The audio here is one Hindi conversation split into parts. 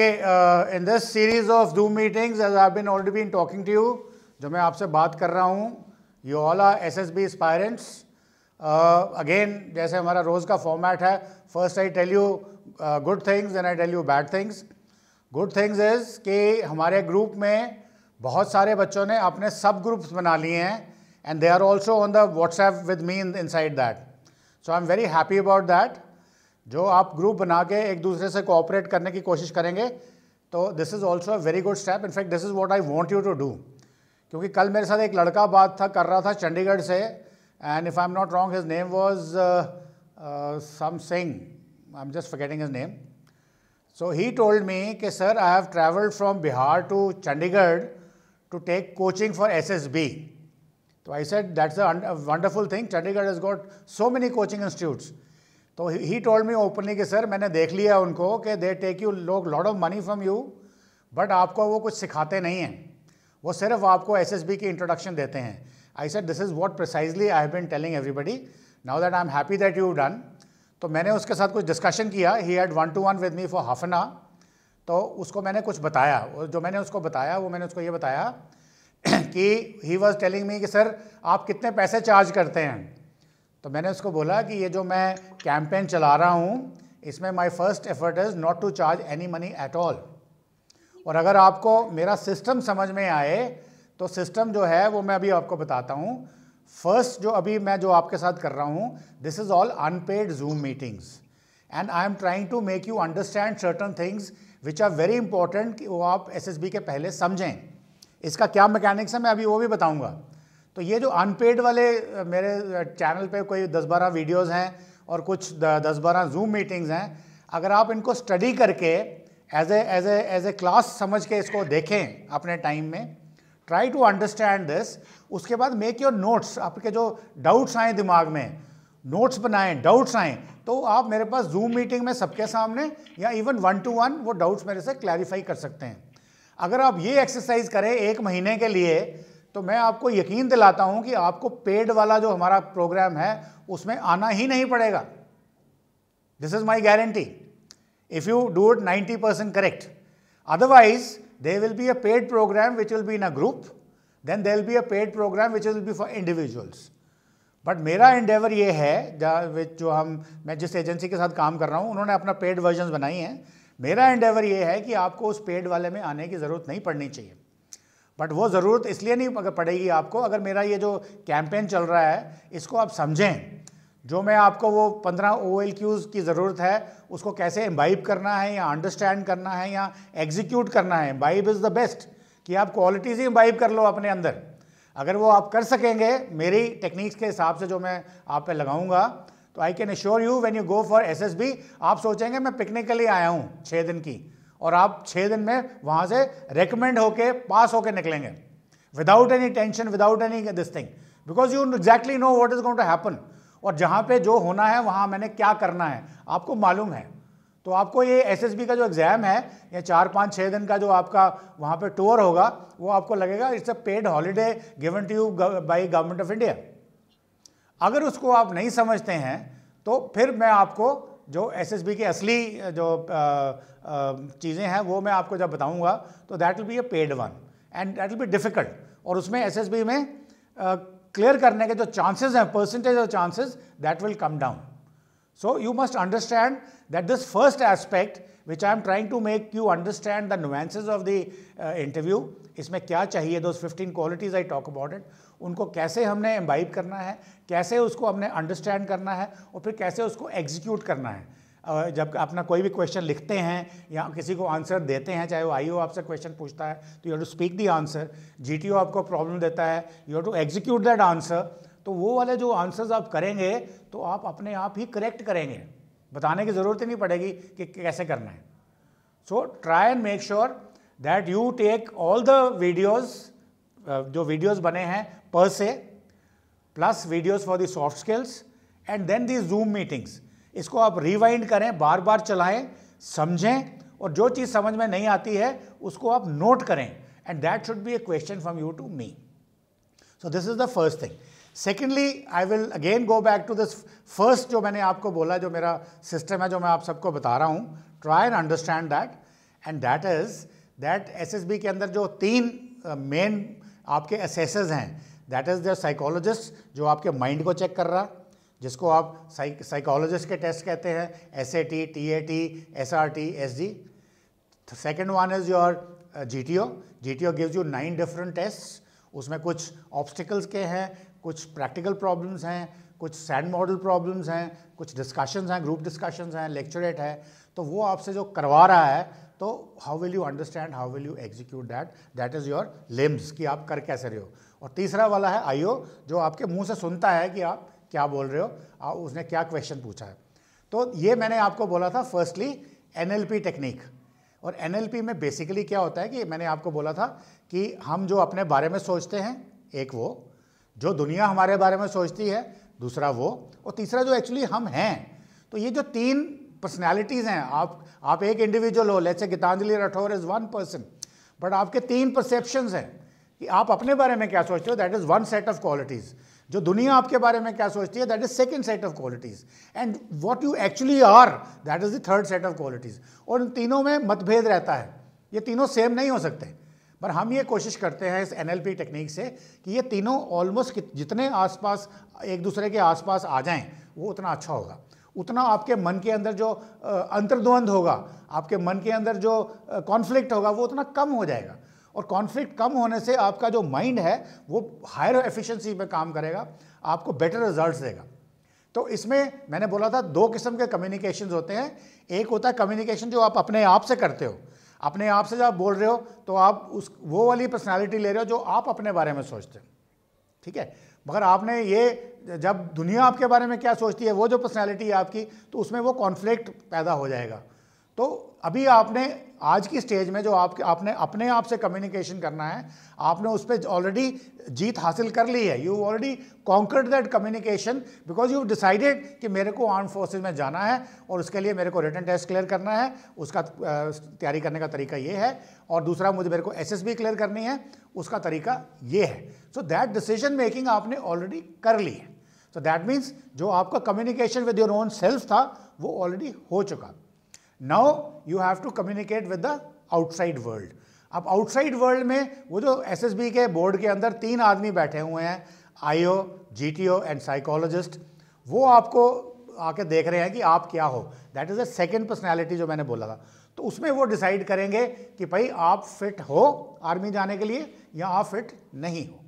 Okay, uh, in this series of Zoom meetings, as I've been already been talking to you, जो मैं आपसे बात कर रहा हूँ you all R S S B aspirants again जैसे हमारा रोज़ का फॉर्मेट है first I tell you good things and I tell you bad things good things is कि हमारे ग्रुप में बहुत सारे बच्चों ने अपने सब ग्रुप्स बना लिए हैं and they are also on the WhatsApp with me inside that so I am very happy about that जो आप ग्रुप बना के एक दूसरे से कोऑपरेट करने की कोशिश करेंगे तो this is also a very good step in fact this is what I want you to do क्योंकि कल मेरे साथ एक लड़का बात था कर रहा था चंडीगढ़ से and if I am not wrong his name was some Singh I am just forgetting his name so he told me कि sir I have travelled from Bihar to Chandigarh to take coaching for S S B तो I said that's a wonderful thing Chandigarh is got so many coaching institutes तो ही टोल्ड मी ओपनली कि सर मैंने देख लिया उनको कि दे टेक यू लोग lot of money from you but आपको वो कुछ सिखाते नहीं हैं वो सिर्फ आपको एस एस बी की इंट्रोडक्शन देते हैं I said this is what precisely I have been telling everybody now that I am happy that you done तो मैंने उसके साथ कुछ डिस्कशन किया he had one to one with me for half an hour तो उसको मैंने कुछ बताया और जो मैंने उसको बताया वो मैंने उसको ये बताया कि ही वॉज टेलिंग मी कि सर आप कितने पैसे चार्ज करते हैं तो मैंने उसको बोला कि ये जो मैं कैंपेन चला रहा हूँ इसमें my first effort is not to charge any money at all और अगर आपको मेरा सिस्टम समझ में आए तो सिस्टम जो है वो मैं अभी आपको बताता हूँ फर्स्ट जो अभी मैं जो आपके साथ कर रहा हूँ this is all unpaid Zoom meetings and I am trying to make you understand certain things which are very important कि वो आप एस के पहले समझें इसका क्या मैकेनिक्स है मैं अभी वो भी बताऊँगा तो ये जो अनपेड वाले मेरे चैनल पे कोई दस बारह वीडियोस हैं और कुछ दस बारह जूम मीटिंग्स हैं अगर आप इनको स्टडी करके as a as a as a class समझ के इसको देखें अपने टाइम में ट्राई टू अंडरस्टैंड दिस उसके बाद मेक योर नोट्स आपके जो डाउट्स आए दिमाग में नोट्स बनाएं डाउट्स आए तो आप मेरे पास जूम मीटिंग में सबके सामने या इवन वन टू वन वो डाउट्स मेरे से क्लैरिफाई कर सकते हैं अगर आप ये एक्सरसाइज करें एक महीने के लिए तो मैं आपको यकीन दिलाता हूं कि आपको पेड वाला जो हमारा प्रोग्राम है उसमें आना ही नहीं पड़ेगा this is my guarantee if you do it 90 percent correct otherwise they will be a paid program which will be in a group then there will be a paid program which will be for individuals but मेरा एंडेवर ये है जो हम मैं जिस एजेंसी के साथ काम कर रहा हूँ उन्होंने अपना पेड वर्जन बनाई है मेरा एंडेवर ये है कि आपको उस पेड वाले में आने की ज़रूरत नहीं पड़नी चाहिए बट वो ज़रूरत इसलिए नहीं अगर पड़ेगी आपको अगर मेरा ये जो कैंपेन चल रहा है इसको आप समझें जो मैं आपको वो पंद्रह ओ एल क्यूज़ की ज़रूरत है उसको कैसे एम्बाइब करना है या अंडरस्टैंड करना है या एग्जीक्यूट करना है एम्बाइब इज़ द बेस्ट कि आप क्वालिटीज़ ही एम्बाइब कर लो अपने अंदर अगर वो आप कर सकेंगे मेरी टेक्निक्स के हिसाब से जो मैं आप पे लगाऊंगा तो I can assure you when you go for SSB आप सोचेंगे मैं पिकनिक के लिए आया हूँ छः दिन की और आप छः दिन में वहाँ से रिकमेंड होके पास होके निकलेंगे without any tension without any this thing because you exactly know what is going to happen और जहाँ पे जो होना है वहाँ मैंने क्या करना है आपको मालूम है तो आपको ये एस का जो एग्ज़ाम है या चार पाँच छः दिन का जो आपका वहाँ पे टूर होगा वो आपको लगेगा it's a paid holiday given to you by government of India अगर उसको आप नहीं समझते हैं तो फिर मैं आपको जो एस के असली जो चीज़ें हैं वो मैं आपको जब बताऊंगा तो that will be a paid one and that will be difficult और उसमें एस एस बी में क्लियर uh, करने के जो चांसेज हैं percentage of chances that will come down so you must understand that this first aspect which I am trying to make you understand the nuances of the interview इसमें क्या चाहिए दो fifteen qualities I talk about it उनको कैसे हमने एम्बाइब करना है कैसे उसको हमने अंडरस्टैंड करना है और फिर कैसे उसको एग्जीक्यूट करना है जब अपना कोई भी क्वेश्चन लिखते हैं या किसी को आंसर देते हैं चाहे वो आई आपसे क्वेश्चन पूछता है तो you to speak the answer जी आपको प्रॉब्लम देता है you to execute that answer तो वो वाले जो आंसर्स आप करेंगे तो आप अपने आप ही करेक्ट करेंगे बताने की ज़रूरत ही नहीं पड़ेगी कि कैसे करना है so try and make sure that you take all the videos जो वीडियोज़ बने हैं पर से plus videos for the soft skills and then the Zoom meetings इसको आप रिवाइंड करें बार बार चलाएं समझें और जो चीज़ समझ में नहीं आती है उसको आप नोट करें and that should be a question from you to me so this is the first thing secondly I will again go back to this first जो मैंने आपको बोला जो मेरा सिस्टम है जो मैं आप सबको बता रहा हूँ try and understand that and that is that S S B के अंदर जो तीन मेन uh, आपके एसेस हैं दैट इज़ द साइकोलॉजिस्ट जो आपके माइंड को चेक कर रहा है जिसको आप साइकोलॉजिस्ट के टेस्ट कहते हैं S A T T A T S R T S G second one is your G T O G T O give you nine different test उसमें कुछ ऑब्स्टिकल्स के हैं कुछ प्रैक्टिकल प्रॉब्लम्स हैं कुछ सैंड मॉडल प्रॉब्लम्स हैं कुछ डिस्कशंस हैं ग्रुप डिस्कशंस हैं लेक्चरेट है तो वो आपसे जो करवा रहा है तो how will you understand how will you execute that that is your limbs कि आप कर कैसे रहे हो और तीसरा वाला है आईओ जो आपके मुंह से सुनता है कि आप क्या बोल रहे हो आ, उसने क्या क्वेश्चन पूछा है तो ये मैंने आपको बोला था फर्स्टली एन टेक्निक और एन में बेसिकली क्या होता है कि मैंने आपको बोला था कि हम जो अपने बारे में सोचते हैं एक वो जो दुनिया हमारे बारे में सोचती है दूसरा वो और तीसरा जो एक्चुअली हम हैं तो ये जो तीन पर्सनैलिटीज़ हैं आप आप एक इंडिविजुअल हो let's say Geetanjali Rathore is one person but आपके तीन परसेप्शंस हैं कि आप अपने बारे में क्या सोचते हो that is one set of qualities जो दुनिया आपके बारे में क्या सोचती है that is second set of qualities and what you actually are that is the third set of qualities और इन तीनों में मतभेद रहता है ये तीनों सेम नहीं हो सकते पर हम ये कोशिश करते हैं इस एन टेक्निक से कि ये तीनों ऑलमोस्ट जितने आसपास एक दूसरे के आसपास आ जाएं वो उतना अच्छा होगा उतना आपके मन के अंदर जो अंतर्द्वंद होगा आपके मन के अंदर जो कॉन्फ्लिक्ट होगा वो उतना कम हो जाएगा और कॉन्फ्लिक्ट कम होने से आपका जो माइंड है वो हायर एफिशिएंसी में काम करेगा आपको बेटर रिजल्ट्स देगा तो इसमें मैंने बोला था दो किस्म के कम्युनिकेशन होते हैं एक होता है कम्युनिकेशन जो आप अपने आप से करते हो अपने आप से जब आप बोल रहे हो तो आप उस वो वाली पर्सनैलिटी ले रहे हो जो आप अपने बारे में सोचते हो ठीक है मगर आपने ये जब दुनिया आपके बारे में क्या सोचती है वो जो पर्सनैलिटी है आपकी तो उसमें वो कॉन्फ्लिक्ट पैदा हो जाएगा तो अभी आपने आज की स्टेज में जो आप आपने अपने आप से कम्युनिकेशन करना है आपने उस पर ऑलरेडी जीत हासिल कर ली है you already conquered that communication because you decided कि मेरे को आर्म फोर्सेज में जाना है और उसके लिए मेरे को रिटर्न टेस्ट क्लियर करना है उसका तैयारी करने का तरीका ये है और दूसरा मुझे मेरे को एस एस क्लियर करनी है उसका तरीका ये है सो दैट डिसीजन मेकिंग आपने ऑलरेडी कर ली है सो दैट मीन्स जो आपका communication with your own self था वो ऑलरेडी हो चुका now you have to communicate with the outside world अब आउटसाइड वर्ल्ड में वो जो बी के बोर्ड के अंदर तीन आदमी बैठे हुए हैं I T O and psychologist वो आपको आके देख रहे हैं कि आप क्या हो that is a second personality जो मैंने बोला था तो उसमें वो डिसाइड करेंगे कि भाई आप फिट हो आर्मी जाने के लिए या आप फिट नहीं हो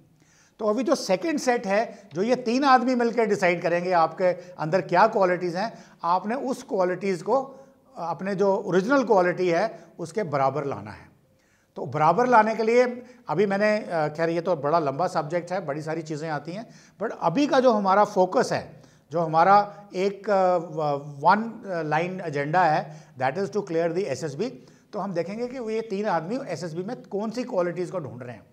तो अभी जो सेकेंड सेट है जो ये तीन आदमी मिलकर डिसाइड करेंगे आपके अंदर क्या क्वालिटीज़ हैं आपने उस क्वालिटीज़ को अपने जो ओरिजिनल क्वालिटी है उसके बराबर लाना है तो बराबर लाने के लिए अभी मैंने खैर ये तो बड़ा लंबा सब्जेक्ट है बड़ी सारी चीज़ें आती हैं बट अभी का जो हमारा फोकस है जो हमारा एक वन लाइन एजेंडा है that is to clear the S तो हम देखेंगे कि ये तीन आदमी एस में कौन सी क्वालिटीज़ को ढूंढ रहे हैं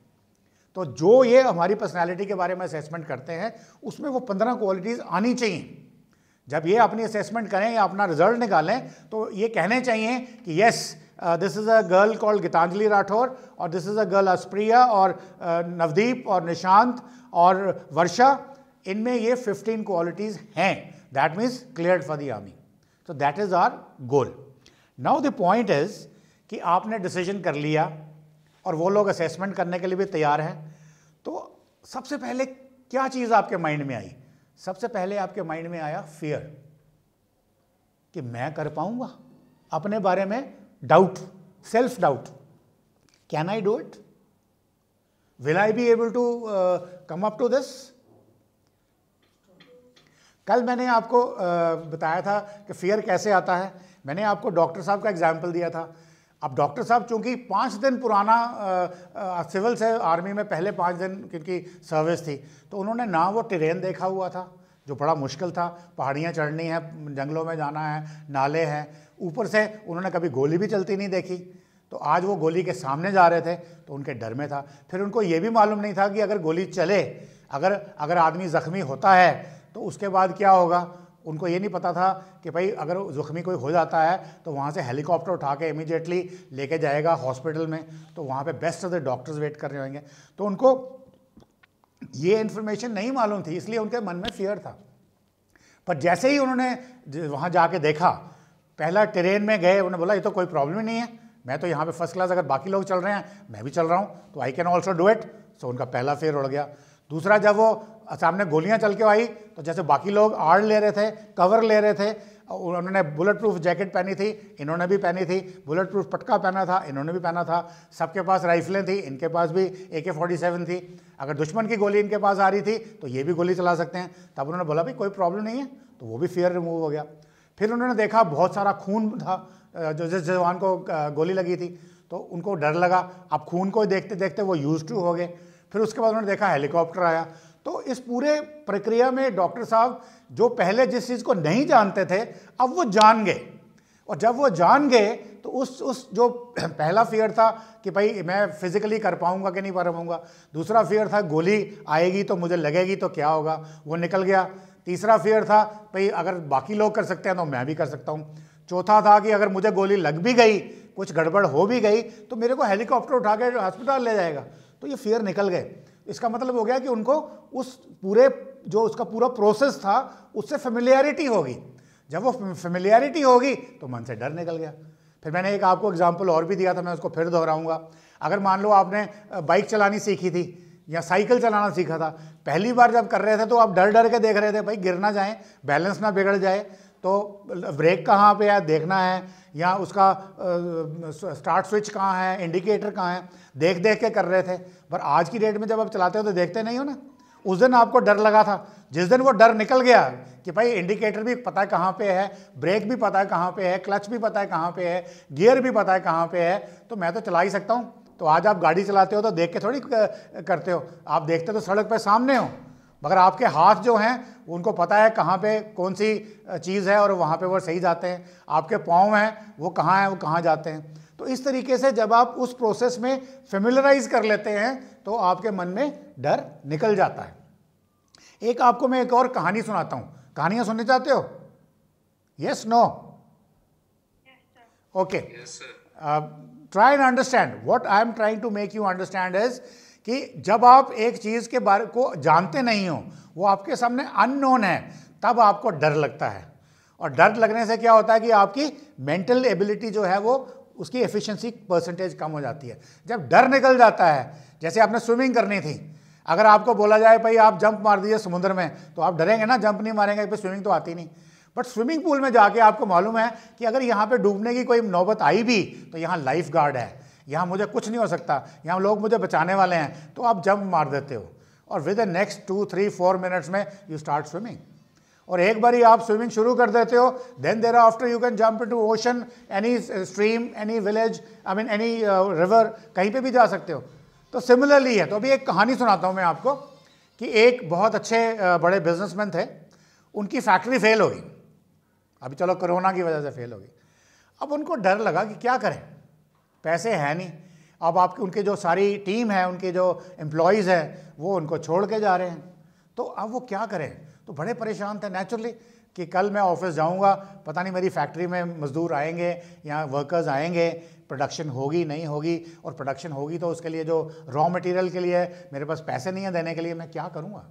तो जो ये हमारी पर्सनैलिटी के बारे में असेसमेंट करते हैं उसमें वो पंद्रह क्वालिटीज़ आनी चाहिए जब ये अपनी असेसमेंट करें या अपना रिजल्ट निकालें तो ये कहने चाहिए कि yes this is a girl called Geetanjali Rathore और this is a girl Aspriya और uh, नवदीप और निशांत और वर्षा इनमें ये 15 क्वालिटीज़ हैं that means clear for the army तो that is our goal now the point is कि आपने डिसीजन कर लिया और वो लोग असेसमेंट करने के लिए भी तैयार हैं तो सबसे पहले क्या चीज़ आपके माइंड में आई सबसे पहले आपके माइंड में आया फियर कि मैं कर पाऊंगा अपने बारे में doubt self doubt can I do it will I be able to come up to this कल मैंने आपको uh, बताया था कि फियर कैसे आता है मैंने आपको डॉक्टर साहब का एग्जाम्पल दिया था अब डॉक्टर साहब चूंकि पाँच दिन पुराना सिविल से आर्मी में पहले पाँच दिन क्योंकि सर्विस थी तो उन्होंने ना वो ट्रेन देखा हुआ था जो बड़ा मुश्किल था पहाड़ियाँ चढ़नी है जंगलों में जाना है नाले हैं ऊपर से उन्होंने कभी गोली भी चलती नहीं देखी तो आज वो गोली के सामने जा रहे थे तो उनके डर में था फिर उनको ये भी मालूम नहीं था कि अगर गोली चले अगर अगर आदमी ज़ख्मी होता है तो उसके बाद क्या होगा उनको ये नहीं पता था कि भाई अगर ज़ख्मी कोई हो जाता है तो वहाँ से हेलीकॉप्टर उठा के इमीडिएटली लेके जाएगा हॉस्पिटल में तो वहाँ पे best of the doctors wait कर रहे होंगे तो उनको ये इन्फॉर्मेशन नहीं मालूम थी इसलिए उनके मन में फियर था पर जैसे ही उन्होंने वहाँ जाके देखा पहला ट्रेन में गए उन्होंने बोला ये तो कोई प्रॉब्लम ही नहीं है मैं तो यहाँ पे फर्स्ट क्लास अगर बाकी लोग चल रहे हैं मैं भी चल रहा हूँ तो I can also do it so उनका पहला फेयर उड़ गया दूसरा जब वो सामने गोलियां चल के आई तो जैसे बाकी लोग आड़ ले रहे थे कवर ले रहे थे उन्होंने बुलेट प्रूफ जैकेट पहनी थी इन्होंने भी पहनी थी बुलेट प्रूफ पटका पहना था इन्होंने भी पहना था सबके पास राइफलें थी इनके पास भी ए के फोर्टी सेवन थी अगर दुश्मन की गोली इनके पास आ रही थी तो ये भी गोली चला सकते हैं तब उन्होंने बोला भाई कोई प्रॉब्लम नहीं है तो वो भी फियर रिमूव हो गया फिर उन्होंने देखा बहुत सारा खून था जो जिस जवान को गोली लगी थी तो उनको डर लगा अब खून को देखते देखते वो यूज टू हो गए फिर उसके बाद उन्होंने देखा हेलीकॉप्टर आया तो इस पूरे प्रक्रिया में डॉक्टर साहब जो पहले जिस चीज़ को नहीं जानते थे अब वो जान गए और जब वो जान गए तो उस उस जो पहला फियर था कि भाई मैं फिजिकली कर पाऊंगा कि नहीं कर पाऊंगा दूसरा फियर था गोली आएगी तो मुझे लगेगी तो क्या होगा वो निकल गया तीसरा फियर था भाई अगर बाकी लोग कर सकते हैं तो मैं भी कर सकता हूँ चौथा था कि अगर मुझे गोली लग भी गई कुछ गड़बड़ हो भी गई तो मेरे को हेलीकॉप्टर उठा के हॉस्पिटल ले जाएगा तो ये फेयर निकल गए इसका मतलब हो गया कि उनको उस पूरे जो उसका पूरा प्रोसेस था उससे फेमिलियरिटी होगी जब वो फेमिलियरिटी होगी तो मन से डर निकल गया फिर मैंने एक आपको एग्जाम्पल और भी दिया था मैं उसको फिर दोहराऊंगा अगर मान लो आपने बाइक चलानी सीखी थी या साइकिल चलाना सीखा था पहली बार जब कर रहे थे तो आप डर डर के देख रहे थे भाई गिर ना जाए बैलेंस ना बिगड़ जाए तो ब्रेक कहाँ पे है देखना है या उसका स्टार्ट स्विच कहाँ है इंडिकेटर कहाँ है देख देख के कर रहे थे पर आज की डेट में जब आप चलाते हो तो देखते नहीं हो ना उस दिन आपको डर लगा था जिस दिन वो डर निकल गया कि भाई इंडिकेटर भी पता है कहाँ पे है ब्रेक भी पता है कहाँ पे है क्लच भी पता है कहाँ पे है गियर भी पता है कहाँ पे है तो मैं तो चला ही सकता हूँ तो आज आप गाड़ी चलाते हो तो देख के थोड़ी करते हो आप देखते तो सड़क पर सामने हो मगर आपके हाथ जो हैं उनको पता है कहाँ पे कौन सी चीज़ है और वहाँ पे वो सही जाते हैं आपके पाँव हैं वो कहाँ हैं वो कहाँ जाते हैं तो इस तरीके से जब आप उस प्रोसेस में फेमिलराइज कर लेते हैं तो आपके मन में डर निकल जाता है एक आपको मैं एक और कहानी सुनाता हूँ कहानियाँ सुनने चाहते हो yes no okay try and understand what I am trying to make you understand is कि जब आप एक चीज़ के बारे को जानते नहीं हो वो आपके सामने अननोन है तब आपको डर लगता है और डर लगने से क्या होता है कि आपकी मेंटल एबिलिटी जो है वो उसकी एफिशिएंसी परसेंटेज कम हो जाती है जब डर निकल जाता है जैसे आपने स्विमिंग करनी थी अगर आपको बोला जाए भाई आप जंप मार दीजिए समुद्र में तो आप डरेंगे ना जंप नहीं मारेंगे फिर स्विमिंग तो आती नहीं बट स्विमिंग पूल में जाके आपको मालूम है कि अगर यहाँ पे डूबने की कोई नौबत आई भी तो यहाँ लाइफ गार्ड है यहाँ मुझे कुछ नहीं हो सकता यहाँ लोग मुझे बचाने वाले हैं तो आप जंप मार देते हो और within next two three four minutes में यू स्टार्ट स्विमिंग और एक बार ही आप स्विमिंग शुरू कर देते हो then thereafter you can jump to ocean any stream any village I mean any river कहीं पे भी जा सकते हो तो सिमिलरली है तो अभी एक कहानी सुनाता हूँ मैं आपको कि एक बहुत अच्छे uh, बड़े बिजनेसमैन थे उनकी फैक्ट्री फेल हो गई अभी चलो कोरोना की वजह से फेल हो गई अब उनको डर लगा कि क्या करें पैसे हैं नहीं अब आपकी उनके जो सारी टीम है उनके जो एम्प्लॉयज़ हैं वो उनको छोड़ के जा रहे हैं तो अब वो क्या करें तो बड़े परेशान थे नेचुरली कि कल मैं ऑफिस जाऊंगा पता नहीं मेरी फैक्ट्री में मज़दूर आएंगे या वर्कर्स आएंगे प्रोडक्शन होगी नहीं होगी और प्रोडक्शन होगी तो उसके लिए जो रॉ मटेरियल के लिए मेरे पास पैसे नहीं है देने के लिए मैं क्या करूँगा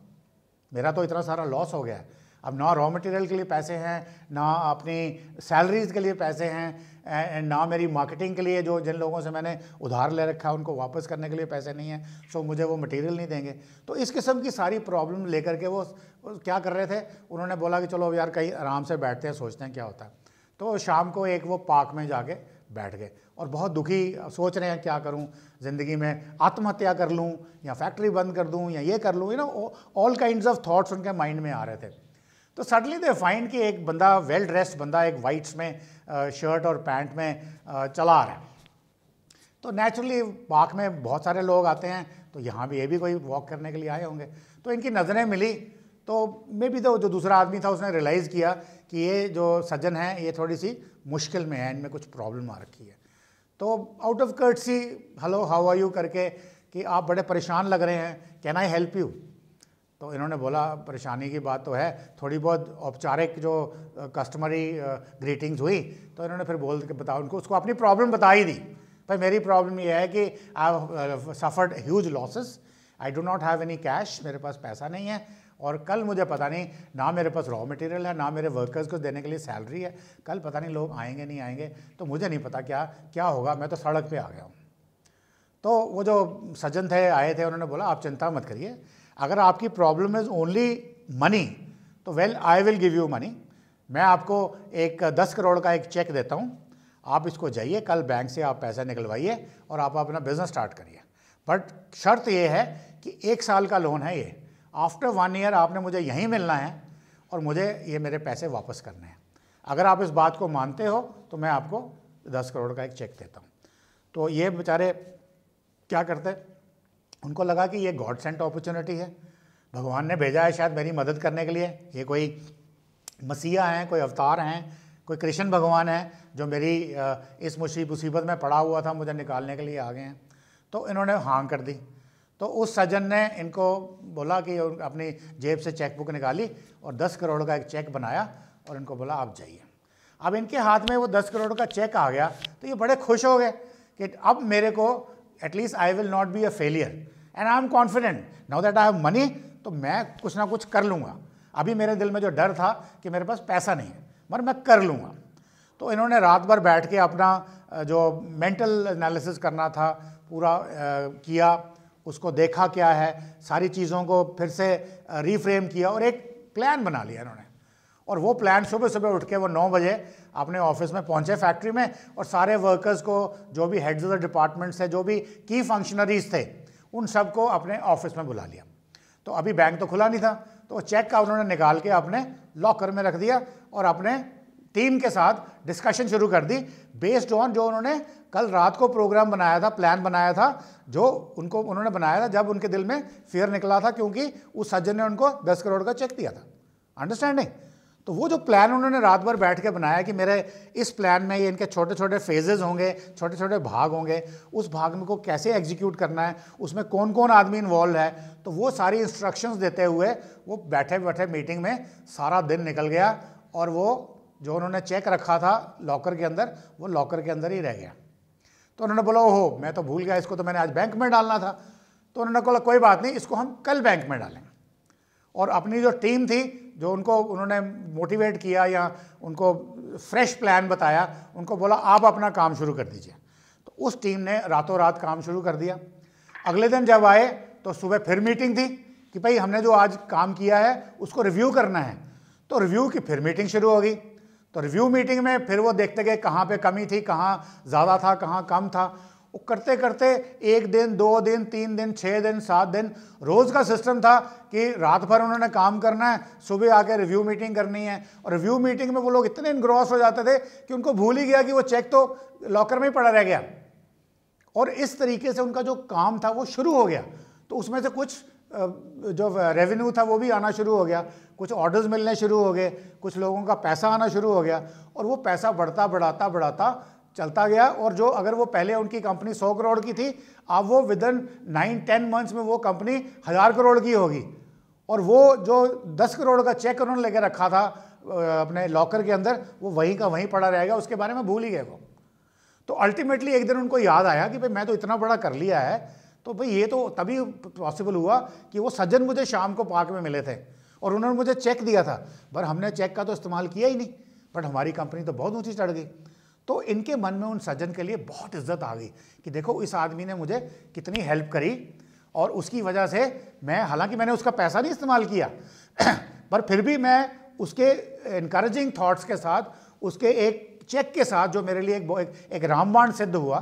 मेरा तो इतना सारा लॉस हो गया है अब ना रॉ मटेरियल के लिए पैसे हैं ना अपनी सैलरीज़ के लिए पैसे हैं एंड ना मेरी मार्केटिंग के लिए जो जिन लोगों से मैंने उधार ले रखा है उनको वापस करने के लिए पैसे नहीं हैं सो मुझे वो मटेरियल नहीं देंगे तो इस किस्म की सारी प्रॉब्लम लेकर के वो क्या कर रहे थे उन्होंने बोला कि चलो यार कहीं आराम से बैठते हैं सोचते हैं क्या होता है तो शाम को एक वो पार्क में जाके बैठ गए और बहुत दुखी सोच रहे हैं क्या करूं ज़िंदगी में आत्महत्या कर लूं या फैक्ट्री बंद कर दूं या ये कर लूं you know all kind of thoughts उनके माइंड में आ रहे थे तो सडनली दे फाइंड कि एक बंदा वेल ड्रेस्ड बंदा एक वाइट्स में शर्ट और पैंट में चला आ रहा है तो नेचुरली पार्क में बहुत सारे लोग आते हैं तो यहाँ भी ये भी कोई वॉक करने के लिए आए होंगे तो इनकी नज़रें मिली तो मे बी तो जो दूसरा आदमी था उसने रियलाइज़ किया कि ये जो सज्जन है ये थोड़ी सी मुश्किल में है इनमें कुछ प्रॉब्लम आ रखी है तो out of courtesy hello how are you करके कि आप बड़े परेशान लग रहे हैं कैन आई हेल्प यू तो इन्होंने बोला परेशानी की बात तो है थोड़ी बहुत औपचारिक जो कस्टमरी ग्रीटिंग्स हुई तो इन्होंने फिर बोल के बताओ उनको उसको अपनी प्रॉब्लम बता ही दी भाई मेरी प्रॉब्लम ये है कि I suffered huge losses I do not have any cash मेरे पास पैसा नहीं है और कल मुझे पता नहीं ना मेरे पास रॉ मटेरियल है ना मेरे वर्कर्स को देने के लिए सैलरी है कल पता नहीं लोग आएंगे नहीं आएंगे तो मुझे नहीं पता क्या क्या होगा मैं तो सड़क पे आ गया हूँ तो वो जो सज्जन थे आए थे उन्होंने बोला आप चिंता मत करिए अगर आपकी प्रॉब्लम इज़ ओनली मनी तो well I will give you money मैं आपको एक दस करोड़ का एक चेक देता हूँ आप इसको जाइए कल बैंक से आप पैसा निकलवाइए और आप अपना बिज़नेस स्टार्ट करिए बट शर्त यह है कि एक साल का लोन है ये आफ्टर वन ईयर आपने मुझे यहीं मिलना है और मुझे ये मेरे पैसे वापस करने हैं अगर आप इस बात को मानते हो तो मैं आपको दस करोड़ का एक चेक देता हूँ तो ये बेचारे क्या करते हैं उनको लगा कि ये गॉड सेंट अपॉर्चुनिटी है भगवान ने भेजा है शायद मेरी मदद करने के लिए ये कोई मसीहा हैं कोई अवतार हैं कोई कृष्ण भगवान हैं जो मेरी इस मुसीब मुसीबत में पड़ा हुआ था मुझे निकालने के लिए आ गए हैं तो इन्होंने हाँ कर दी तो उस सज्जन ने इनको बोला कि अपनी जेब से चेकबुक निकाली और दस करोड़ का एक चेक बनाया और इनको बोला आप जाइए अब इनके हाथ में वो दस करोड़ का चेक आ गया तो ये बड़े खुश हो गए कि अब मेरे को at least I will not be a failure and I am confident now that I have money तो मैं कुछ ना कुछ कर लूँगा अभी मेरे दिल में जो डर था कि मेरे पास पैसा नहीं है मगर मैं कर लूँगा तो इन्होंने रात भर बैठ के अपना जो मेंटल एनालिसिस करना था पूरा किया उसको देखा क्या है सारी चीज़ों को फिर से रीफ्रेम किया और एक प्लान बना लिया इन्होंने और वो प्लान सुबह सुबह उठ के वो नौ बजे अपने ऑफिस में पहुंचे फैक्ट्री में और सारे वर्कर्स को जो भी हेड्स ऑफ द डिपार्टमेंट्स थे जो भी की फंक्शनरीज थे उन सबको अपने ऑफिस में बुला लिया तो अभी बैंक तो खुला नहीं था तो चेक का उन्होंने निकाल के अपने लॉकर में रख दिया और अपने टीम के साथ डिस्कशन शुरू कर दी बेस्ड ऑन जो उन्होंने कल रात को प्रोग्राम बनाया था प्लान बनाया था जो उनको उन्होंने बनाया था जब उनके दिल में फियर निकला था क्योंकि उस सज्जन ने उनको दस करोड़ का चेक दिया था अंडरस्टैंडिंग तो वो जो प्लान उन्होंने रात भर बैठ के बनाया कि मेरे इस प्लान में ये इनके छोटे छोटे फेजेज होंगे छोटे छोटे भाग होंगे उस भाग में को कैसे एग्जीक्यूट करना है उसमें कौन कौन आदमी इन्वॉल्व है तो वो सारी इंस्ट्रक्शंस देते हुए वो बैठे बैठे मीटिंग में सारा दिन निकल गया और वो जो उन्होंने चेक रखा था लॉकर के अंदर वो लॉकर के अंदर ही रह गया तो उन्होंने बोला ओहो मैं तो भूल गया इसको तो मैंने आज बैंक में डालना था तो उन्होंने बोला कोई बात नहीं इसको हम कल बैंक में डालेंगे और अपनी जो टीम थी जो उनको उन्होंने मोटिवेट किया या उनको फ्रेश प्लान बताया उनको बोला आप अपना काम शुरू कर दीजिए तो उस टीम ने रातों रात काम शुरू कर दिया अगले दिन जब आए तो सुबह फिर मीटिंग थी कि भाई हमने जो आज काम किया है उसको रिव्यू करना है तो रिव्यू की फिर मीटिंग शुरू होगी तो रिव्यू मीटिंग में फिर वो देखते गए कहाँ पे कमी थी कहाँ ज़्यादा था कहाँ कम था करते करते एक दिन दो दिन तीन दिन छः दिन सात दिन रोज़ का सिस्टम था कि रात भर उन्होंने काम करना है सुबह आके रिव्यू मीटिंग करनी है और रिव्यू मीटिंग में वो लोग इतने इनग्रॉस हो जाते थे कि उनको भूल ही गया कि वो चेक तो लॉकर में ही पड़ा रह गया और इस तरीके से उनका जो काम था वो शुरू हो गया तो उसमें से कुछ जो रेवेन्यू था वो भी आना शुरू हो गया कुछ ऑर्डर्स मिलने शुरू हो गए कुछ लोगों का पैसा आना शुरू हो गया और वो पैसा बढ़ता बढ़ाता बढ़ाता चलता गया और जो अगर वो पहले उनकी कंपनी 100 करोड़ की थी अब वो within nine ten months में वो कंपनी हज़ार करोड़ की होगी और वो जो दस करोड़ का चेक उन्होंने लेके रखा था अपने लॉकर के अंदर वो वहीं का वहीं पड़ा रहेगा उसके बारे में भूल ही गए वो तो अल्टीमेटली एक दिन उनको याद आया कि भाई मैं तो इतना बड़ा कर लिया है तो भाई ये तो तभी पॉसिबल हुआ कि वो सज्जन मुझे शाम को पार्क में मिले थे और उन्होंने मुझे चेक दिया था पर हमने चेक का तो इस्तेमाल किया ही नहीं बट हमारी कंपनी तो बहुत ऊँची चढ़ गई तो इनके मन में उन सज्जन के लिए बहुत इज्जत आ गई कि देखो इस आदमी ने मुझे कितनी हेल्प करी और उसकी वजह से मैं हालांकि मैंने उसका पैसा नहीं इस्तेमाल किया पर फिर भी मैं उसके इनक्रेजिंग थाट्स के साथ उसके एक चेक के साथ जो मेरे लिए एक एक, एक रामबाण सिद्ध हुआ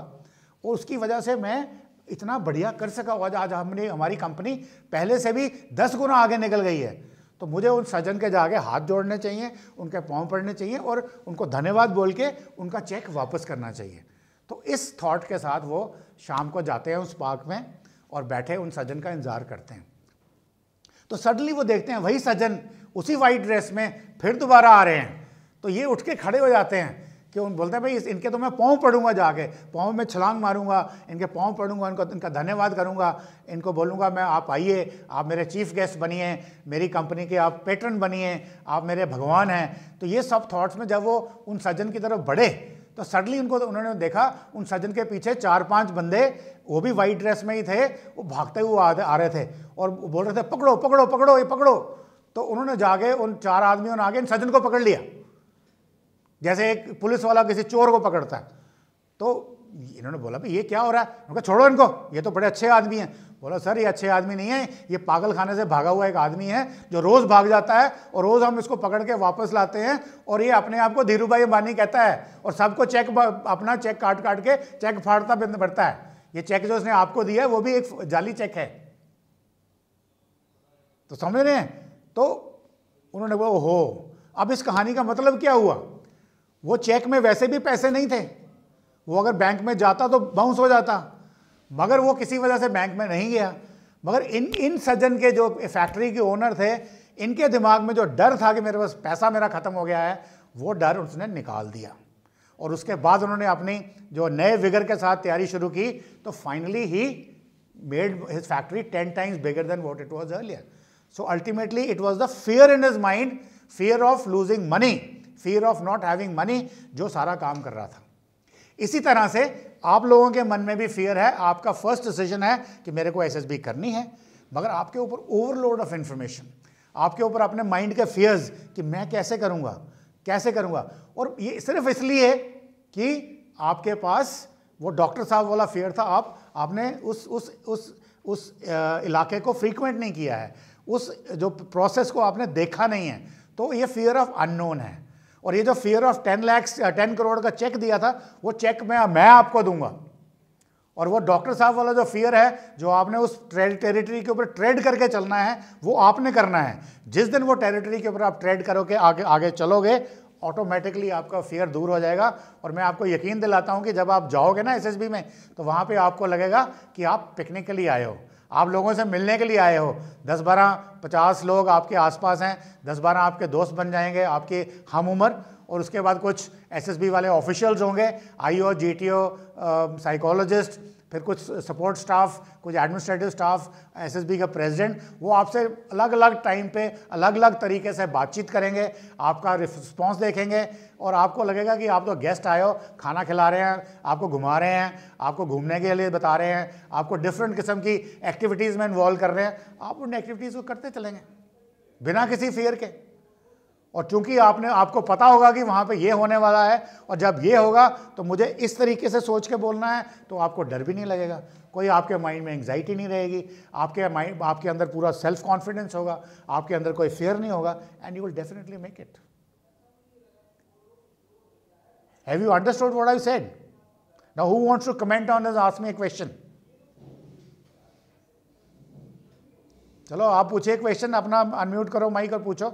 और उसकी वजह से मैं इतना बढ़िया कर सका आज आज हमने हमारी कंपनी पहले से भी दस गुना आगे निकल गई है तो मुझे उन सज्जन के जाके हाथ जोड़ने चाहिए उनके पाँव पड़ने चाहिए और उनको धन्यवाद बोल के उनका चेक वापस करना चाहिए तो इस थॉट के साथ वो शाम को जाते हैं उस पार्क में और बैठे उन सज्जन का इंतज़ार करते हैं तो सडनली वो देखते हैं वही सज्जन उसी वाइट ड्रेस में फिर दोबारा आ रहे हैं तो ये उठ के खड़े हो जाते हैं क्यों बोलते हैं भाई इनके तो मैं पाँव पढ़ूंगा जाके पाँव में छलांग मारूंगा इनके पाँव पढ़ूंगा इनको इनका धन्यवाद करूंगा इनको बोलूंगा मैं आप आइए आप मेरे चीफ गेस्ट बनिए मेरी कंपनी के आप पेटर्न बनिए आप मेरे भगवान हैं तो ये सब थाट्स में जब वो उन सज्जन की तरफ बढ़े तो सडनली उनको तो उन्होंने देखा उन सज्जन के पीछे चार पांच बंदे वो भी वाइट ड्रेस में ही थे वो भागते हुए आ, आ रहे थे और बोल रहे थे पकड़ो पकड़ो पकड़ो ये पकड़ो तो उन्होंने जाके उन चार आदमियों ने आगे इन सज्जन को पकड़ लिया जैसे एक पुलिस वाला किसी चोर को पकड़ता है तो इन्होंने बोला भाई ये क्या हो रहा है उनका छोड़ो इनको ये तो बड़े अच्छे आदमी हैं बोला सर ये अच्छे आदमी नहीं है ये पागल खाने से भागा हुआ एक आदमी है जो रोज़ भाग जाता है और रोज़ हम इसको पकड़ के वापस लाते हैं और ये अपने आप को धीरू भाई अंबानी कहता है और सबको चेक अपना चेक काट काट के चेक फाड़ता पड़ता है ये चेक जो उसने आपको दिया है वो भी एक जाली चेक है तो समझ रहे हैं तो उन्होंने बोला हो अब इस कहानी का मतलब क्या हुआ वो चेक में वैसे भी पैसे नहीं थे वो अगर बैंक में जाता तो बाउंस हो जाता मगर वो किसी वजह से बैंक में नहीं गया मगर इन इन सज्जन के जो फैक्ट्री के ओनर थे इनके दिमाग में जो डर था कि मेरे पास पैसा मेरा ख़त्म हो गया है वो डर उसने निकाल दिया और उसके बाद उन्होंने अपनी जो नए विगर के साथ तैयारी शुरू की तो finally he made his factory ten times bigger than what it was earlier so ultimately it was the fear in his mind fear of losing money fear of not having money जो सारा काम कर रहा था इसी तरह से आप लोगों के मन में भी फियर है आपका फर्स्ट डिसीजन है कि मेरे को एस करनी है मगर आपके ऊपर ओवरलोड ऑफ इन्फॉर्मेशन आपके ऊपर अपने माइंड के फियर्स कि मैं कैसे करूँगा कैसे करूँगा और ये सिर्फ इसलिए कि आपके पास वो डॉक्टर साहब वाला फियर था आप आपने उस उस उस उस इलाके को फ्रीक्वेंट नहीं किया है उस जो प्रोसेस को आपने देखा नहीं है तो ये फियर ऑफ अननोन है और ये जो fear of ten lakhs ten crore का चेक दिया था वो चेक मैं मैं आपको दूंगा और वो डॉक्टर साहब वाला जो फियर है जो आपने उस टेरिटरी के ऊपर ट्रेड करके चलना है वो आपने करना है जिस दिन वो टेरिटरी के ऊपर आप ट्रेड करोगे आगे आगे चलोगे ऑटोमेटिकली आपका फियर दूर हो जाएगा और मैं आपको यकीन दिलाता हूँ कि जब आप जाओगे ना एस में तो वहाँ पर आपको लगेगा कि आप पिकनिक के लिए आए हो आप लोगों से मिलने के लिए आए हो दस बारह पचास लोग आपके आसपास हैं दस बारह आपके दोस्त बन जाएंगे आपके हम उम्र और उसके बाद कुछ एसएसबी वाले ऑफिशियल्स होंगे आईओ जीटीओ साइकोलॉजिस्ट फिर कुछ सपोर्ट स्टाफ कुछ एडमिनिस्ट्रेटिव स्टाफ एसएसबी का प्रेसिडेंट वो आपसे अलग अलग टाइम पे अलग अलग तरीके से बातचीत करेंगे आपका रिस्पॉन्स देखेंगे और आपको लगेगा कि आप तो गेस्ट आए हो खाना खिला रहे हैं आपको घुमा रहे हैं आपको घूमने के लिए बता रहे हैं आपको डिफरेंट किस्म की एक्टिविटीज़ में इन्वॉल्व कर रहे हैं आप उन एक्टिविटीज़ को करते चलेंगे बिना किसी फेयर के और चूंकि आपने आपको पता होगा कि वहाँ पे ये होने वाला है और जब ये होगा तो मुझे इस तरीके से सोच के बोलना है तो आपको डर भी नहीं लगेगा कोई आपके माइंड में एंग्जाइटी नहीं रहेगी आपके माइंड आपके अंदर पूरा सेल्फ कॉन्फिडेंस होगा आपके अंदर कोई फेयर नहीं होगा and you will definitely make it have you understood what I said now who wants to comment on this ask me a question चलो आप पूछिए क्वेश्चन अपना अनम्यूट करो माइक और पूछो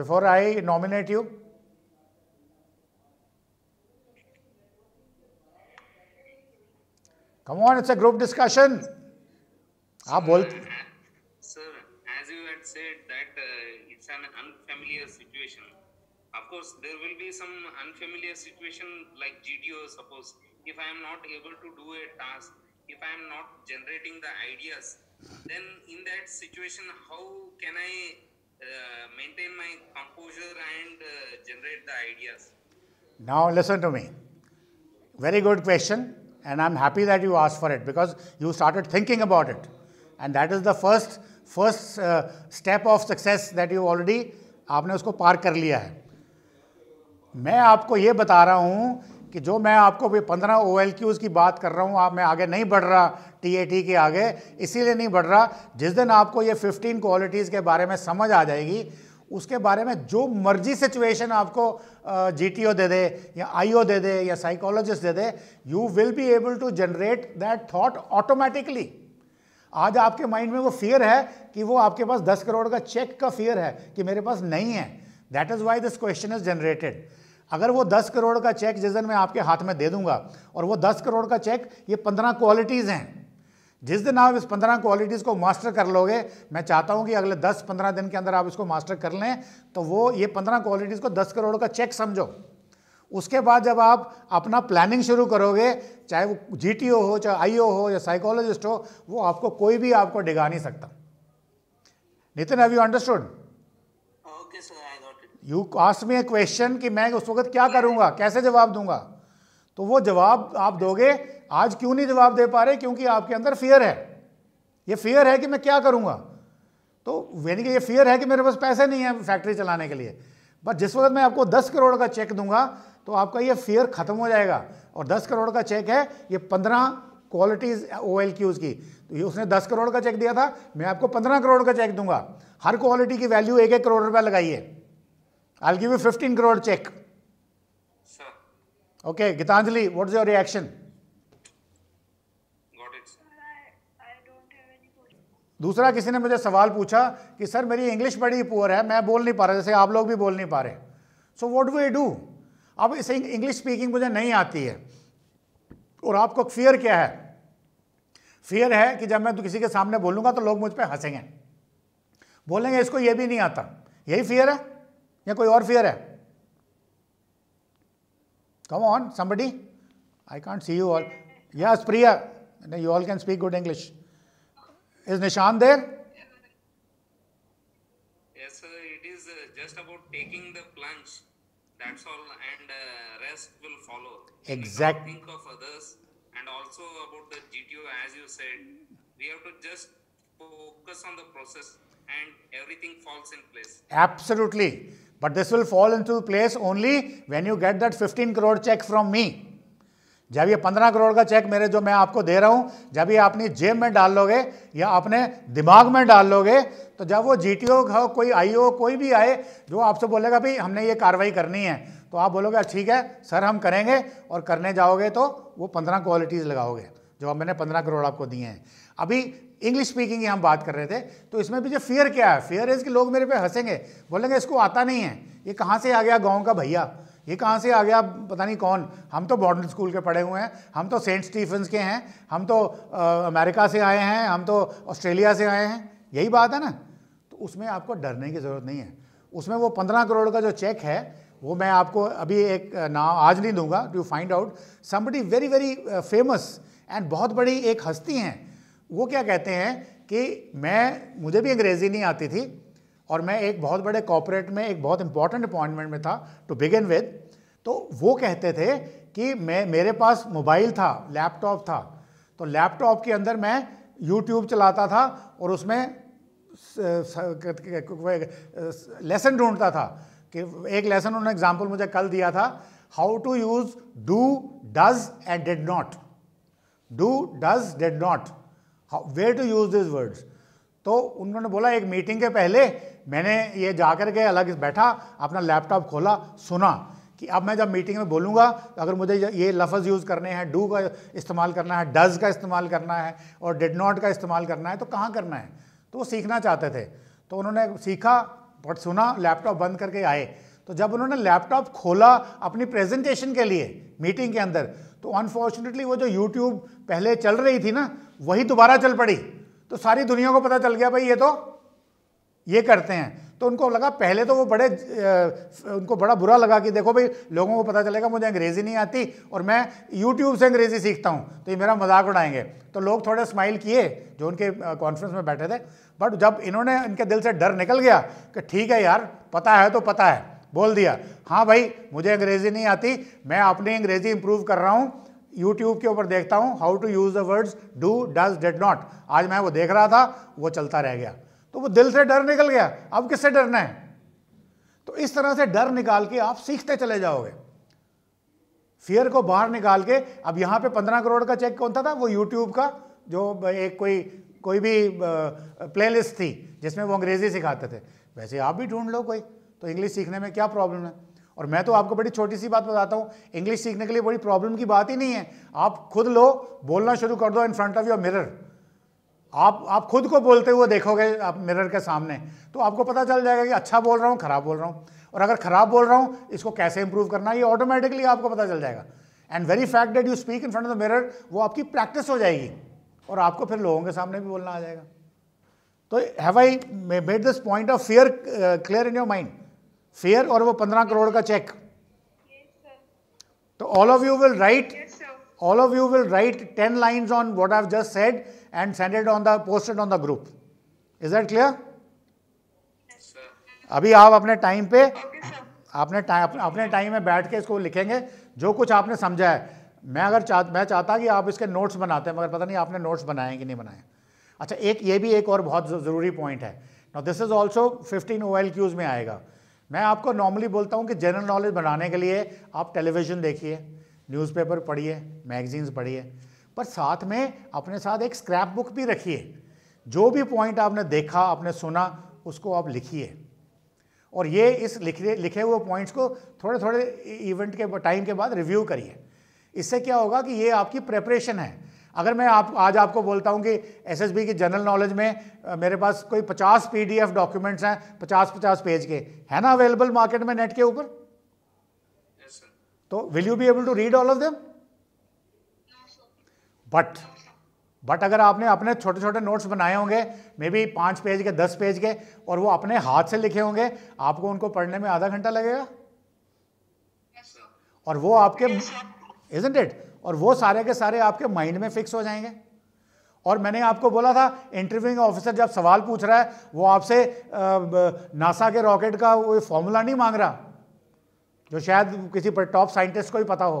before I nominate you? Come on, it's a group discussion. Sir, ah, bol- sir as you had said that uh, it's an unfamiliar situation. Of course, there will be some unfamiliar situation like GDO, suppose. If I am not able to do a task, if I am not generating the ideas, then in that situation, how can I maintain my composure and uh, generate the ideas? Now listen to me. Very good question and I'm happy that you asked for it because you started thinking about it. And that is the first first uh, step of success that you already आपने उसको पार कर लिया है मैं आपको ये बता रहा हूँ कि जो मैं आपको भी पंद्रह ओ एल की बात कर रहा हूँ आप मैं आगे नहीं बढ़ रहा टी ए टी के आगे इसीलिए नहीं बढ़ रहा जिस दिन आपको ये फिफ्टीन क्वालिटीज़ के बारे में समझ आ जाएगी उसके बारे में जो मर्जी सिचुएशन आपको जीटीओ दे दे या आईओ दे दे या साइकोलॉजिस्ट दे दे you will be able to generate that thought automatically आज आपके माइंड में वो फियर है कि वो आपके पास दस करोड़ का चेक का फियर है कि मेरे पास नहीं है that is why this question is generated अगर वो दस करोड़ का चेक जिस दिन मैं आपके हाथ में दे दूंगा और वो दस करोड़ का चेक ये पंद्रह क्वालिटीज़ हैं जिस दिन आप इस पंद्रह क्वालिटीज़ को मास्टर कर लोगे मैं चाहता हूँ कि अगले दस पंद्रह दिन के अंदर आप इसको मास्टर कर लें तो वो ये पंद्रह क्वालिटीज़ को दस करोड़ का चेक समझो उसके बाद जब आप अपना प्लानिंग शुरू करोगे चाहे वो जी हो चाहे आई हो या साइकोलॉजिस्ट हो वो आपको कोई भी आपको डिगा नहीं सकता Nitin have you understood okay sir you कास्ट मी ए क्वेश्चन कि मैं उस वक्त क्या करूंगा कैसे जवाब दूंगा तो वो जवाब आप दोगे आज क्यों नहीं जवाब दे पा रहे क्योंकि आपके अंदर फियर है ये फियर है कि मैं क्या करूंगा तो यानी कि ये फियर है कि मेरे पास पैसे नहीं है फैक्ट्री चलाने के लिए बस जिस वक्त मैं आपको दस करोड़ का चेक दूंगा तो आपका ये फियर ख़त्म हो जाएगा और दस करोड़ का चेक है ये पंद्रह क्वालिटीज़ ओ एल क्यूज़ की तो ये उसने दस करोड़ का चेक दिया था मैं आपको पंद्रह करोड़ का चेक दूंगा हर क्वालिटी की वैल्यू एक एक करोड़ रुपया लगाइए I'll give you 15 crore check. Sir. Okay, Gitanjali, what's your reaction? Got it. Sir, I, I don't have any दूसरा किसी ने मुझे सवाल पूछा कि सर मेरी इंग्लिश बड़ी पुअर है मैं बोल नहीं पा रहा जैसे आप लोग भी बोल नहीं पा रहे so what do you do अब इसे इंग्लिश स्पीकिंग मुझे नहीं आती है और आपको फियर क्या है फियर है कि जब मैं तो किसी के सामने बोलूंगा तो लोग मुझ पर हंसेंगे बोलेंगे इसको ये भी नहीं आता यही फियर है या कोई और फियर है come on somebody I can't see you all yes Priya you all can speak good English is Nishan there yes sir it is uh, just about taking the plunge that's all and uh, rest will follow exactly think of others and also about the gto as you said we have to just focus on the process and everything falls in place. Absolutely. But this will fall into place only when you get that 15 crore check from me. जब ये पंद्रह करोड़ का चेक मेरे जो मैं आपको दे रहा हूँ जब ये अपनी जेब में डाल लोगे या अपने दिमाग में डाल लोगे तो जब वो जी टी हो कोई आई ओ कोई भी आए जो आपसे बोलेगा भाई हमने ये कार्रवाई करनी है तो आप बोलोगे हाँ, ठीक है सर हम करेंगे और करने जाओगे तो वो पंद्रह क्वालिटीज़ लगाओगे जो मैंने पंद्रह करोड़ आपको दिए हैं अभी इंग्लिश स्पीकिंग हम बात कर रहे थे तो इसमें भी जो फियर क्या है फियर इज कि लोग मेरे पे हंसेंगे बोलेंगे इसको आता नहीं है ये कहाँ से आ गया गाँव का भैया ये कहाँ से आ गया पता नहीं कौन हम तो बॉर्डर स्कूल के पढ़े हुए हैं हम तो सेंट स्टीफन्स के हैं हम तो आ, अमेरिका से आए हैं हम तो ऑस्ट्रेलिया से आए हैं यही बात है ना तो उसमें आपको डरने की ज़रूरत नहीं है उसमें वो पंद्रह करोड़ का जो चेक है वो मैं आपको अभी एक नाम आज नहीं दूंगा to find out somebody very very famous and बहुत बड़ी एक हस्ती हैं वो क्या कहते हैं कि मैं मुझे भी अंग्रेज़ी नहीं आती थी और मैं एक बहुत बड़े कॉपोरेट में एक बहुत इंपॉर्टेंट अपॉइंटमेंट में था टू बिगिन विद तो वो कहते थे कि मैं मेरे पास मोबाइल था लैपटॉप था तो लैपटॉप के अंदर मैं यूट्यूब चलाता था और उसमें लेसन ढूंढता था कि एक लेसन उन्होंने एग्जाम्पल मुझे कल दिया था how to use do does and did not do does did not way to use this words तो उन्होंने बोला एक मीटिंग के पहले मैंने ये जाकर के अलग बैठा अपना लैपटॉप खोला सुना कि अब मैं जब मीटिंग में बोलूँगा तो अगर मुझे ये लफ्ज़ यूज़ करने हैं डू का इस्तेमाल करना है डज का इस्तेमाल करना है और डिड नॉट का इस्तेमाल करना है तो कहाँ करना है तो वो सीखना चाहते थे तो उन्होंने सीखा बट सुना लैपटॉप बंद करके आए तो जब उन्होंने लैपटॉप खोला अपनी प्रेजेंटेशन के लिए मीटिंग के अंदर तो अनफॉर्चुनेटली वो जो यूट्यूब पहले चल रही थी ना वही दोबारा चल पड़ी तो सारी दुनिया को पता चल गया भाई ये तो ये करते हैं तो उनको लगा पहले तो वो बड़े उनको बड़ा बुरा लगा कि देखो भाई लोगों को पता चलेगा मुझे अंग्रेज़ी नहीं आती और मैं यूट्यूब से अंग्रेज़ी सीखता हूँ तो ये मेरा मजाक उड़ाएंगे तो लोग थोड़े स्माइल किए जो उनके कॉन्फ्रेंस में बैठे थे बट जब इन्होंने इनके दिल से डर निकल गया कि ठीक है यार पता है तो पता है बोल दिया हाँ भाई मुझे अंग्रेज़ी नहीं आती मैं अपनी अंग्रेज़ी इंप्रूव कर रहा हूँ यूट्यूब के ऊपर देखता हूँ how to use the words do does did not आज मैं वो देख रहा था वो चलता रह गया तो वो दिल से डर निकल गया अब किससे डरना है तो इस तरह से डर निकाल के आप सीखते चले जाओगे फियर को बाहर निकाल के अब यहाँ पे पंद्रह करोड़ का चेक कौन था, था वो यूट्यूब का जो एक कोई कोई भी प्लेलिस्ट थी जिसमें वो अंग्रेज़ी सिखाते थे वैसे आप भी ढूंढ लो कोई तो इंग्लिश सीखने में क्या प्रॉब्लम है और मैं तो आपको बड़ी छोटी सी बात बताता हूँ इंग्लिश सीखने के लिए बड़ी प्रॉब्लम की बात ही नहीं है आप खुद लो बोलना शुरू कर दो in front of your mirror आप आप खुद को बोलते हुए देखोगे आप मिरर के सामने तो आपको पता चल जाएगा कि अच्छा बोल रहा हूँ ख़राब बोल रहा हूँ और अगर ख़राब बोल रहा हूँ इसको कैसे इंप्रूव करना ये ऑटोमेटिकली आपको पता चल जाएगा and very fact that you speak in front of the mirror वो आपकी प्रैक्टिस हो जाएगी और आपको फिर लोगों के सामने भी बोलना आ जाएगा तो have I made this point of fear clear in your mind fair और वो पंद्रह करोड़ का चेक तो all of you will write all of you will write ten line on what i've just said and sended on the posted on the group is that clear अभी आप अपने टाइम पे आपने टाइम अपने टाइम में बैठ के इसको लिखेंगे जो कुछ आपने समझा है मैं अगर चाह मैं चाहता कि आप इसके नोट्स बनाते हैं मगर पता नहीं आपने नोट्स बनाए कि नहीं बनाए अच्छा एक ये भी एक और बहुत ज़रूरी पॉइंट है now this is also 15 O में आएगा मैं आपको नॉर्मली बोलता हूँ कि जनरल नॉलेज बनाने के लिए आप टेलीविज़न देखिए न्यूज़पेपर पढ़िए मैगजीन्स पढ़िए पर साथ में अपने साथ एक स्क्रैप बुक भी रखिए जो भी पॉइंट आपने देखा आपने सुना उसको आप लिखिए और ये इस लिखे लिखे हुए पॉइंट्स को थोड़े थोड़े इवेंट के टाइम के बाद रिव्यू करिए इससे क्या होगा कि ये आपकी प्रेपरेशन है अगर मैं आप आज आपको बोलता हूँ कि एस बी की जनरल नॉलेज में आ, मेरे पास कोई 50 पीडीएफ डॉक्यूमेंट्स हैं 50-50 पेज के है ना अवेलेबल मार्केट में नेट के ऊपर yes, तो will you be able to read all of them but but अगर आपने अपने छोटे छोटे नोट्स बनाए होंगे मे बी पाँच पेज के दस पेज के और वो अपने हाथ से लिखे होंगे आपको उनको पढ़ने में आधा घंटा लगेगा yes, और वो आपके इजेंट इट और वो सारे के सारे आपके माइंड में फिक्स हो जाएंगे और मैंने आपको बोला था इंटरव्यूइंग ऑफिसर जब सवाल पूछ रहा है वो आपसे नासा के रॉकेट का वो फॉर्मूला नहीं मांग रहा जो शायद किसी पर टॉप साइंटिस्ट को ही पता हो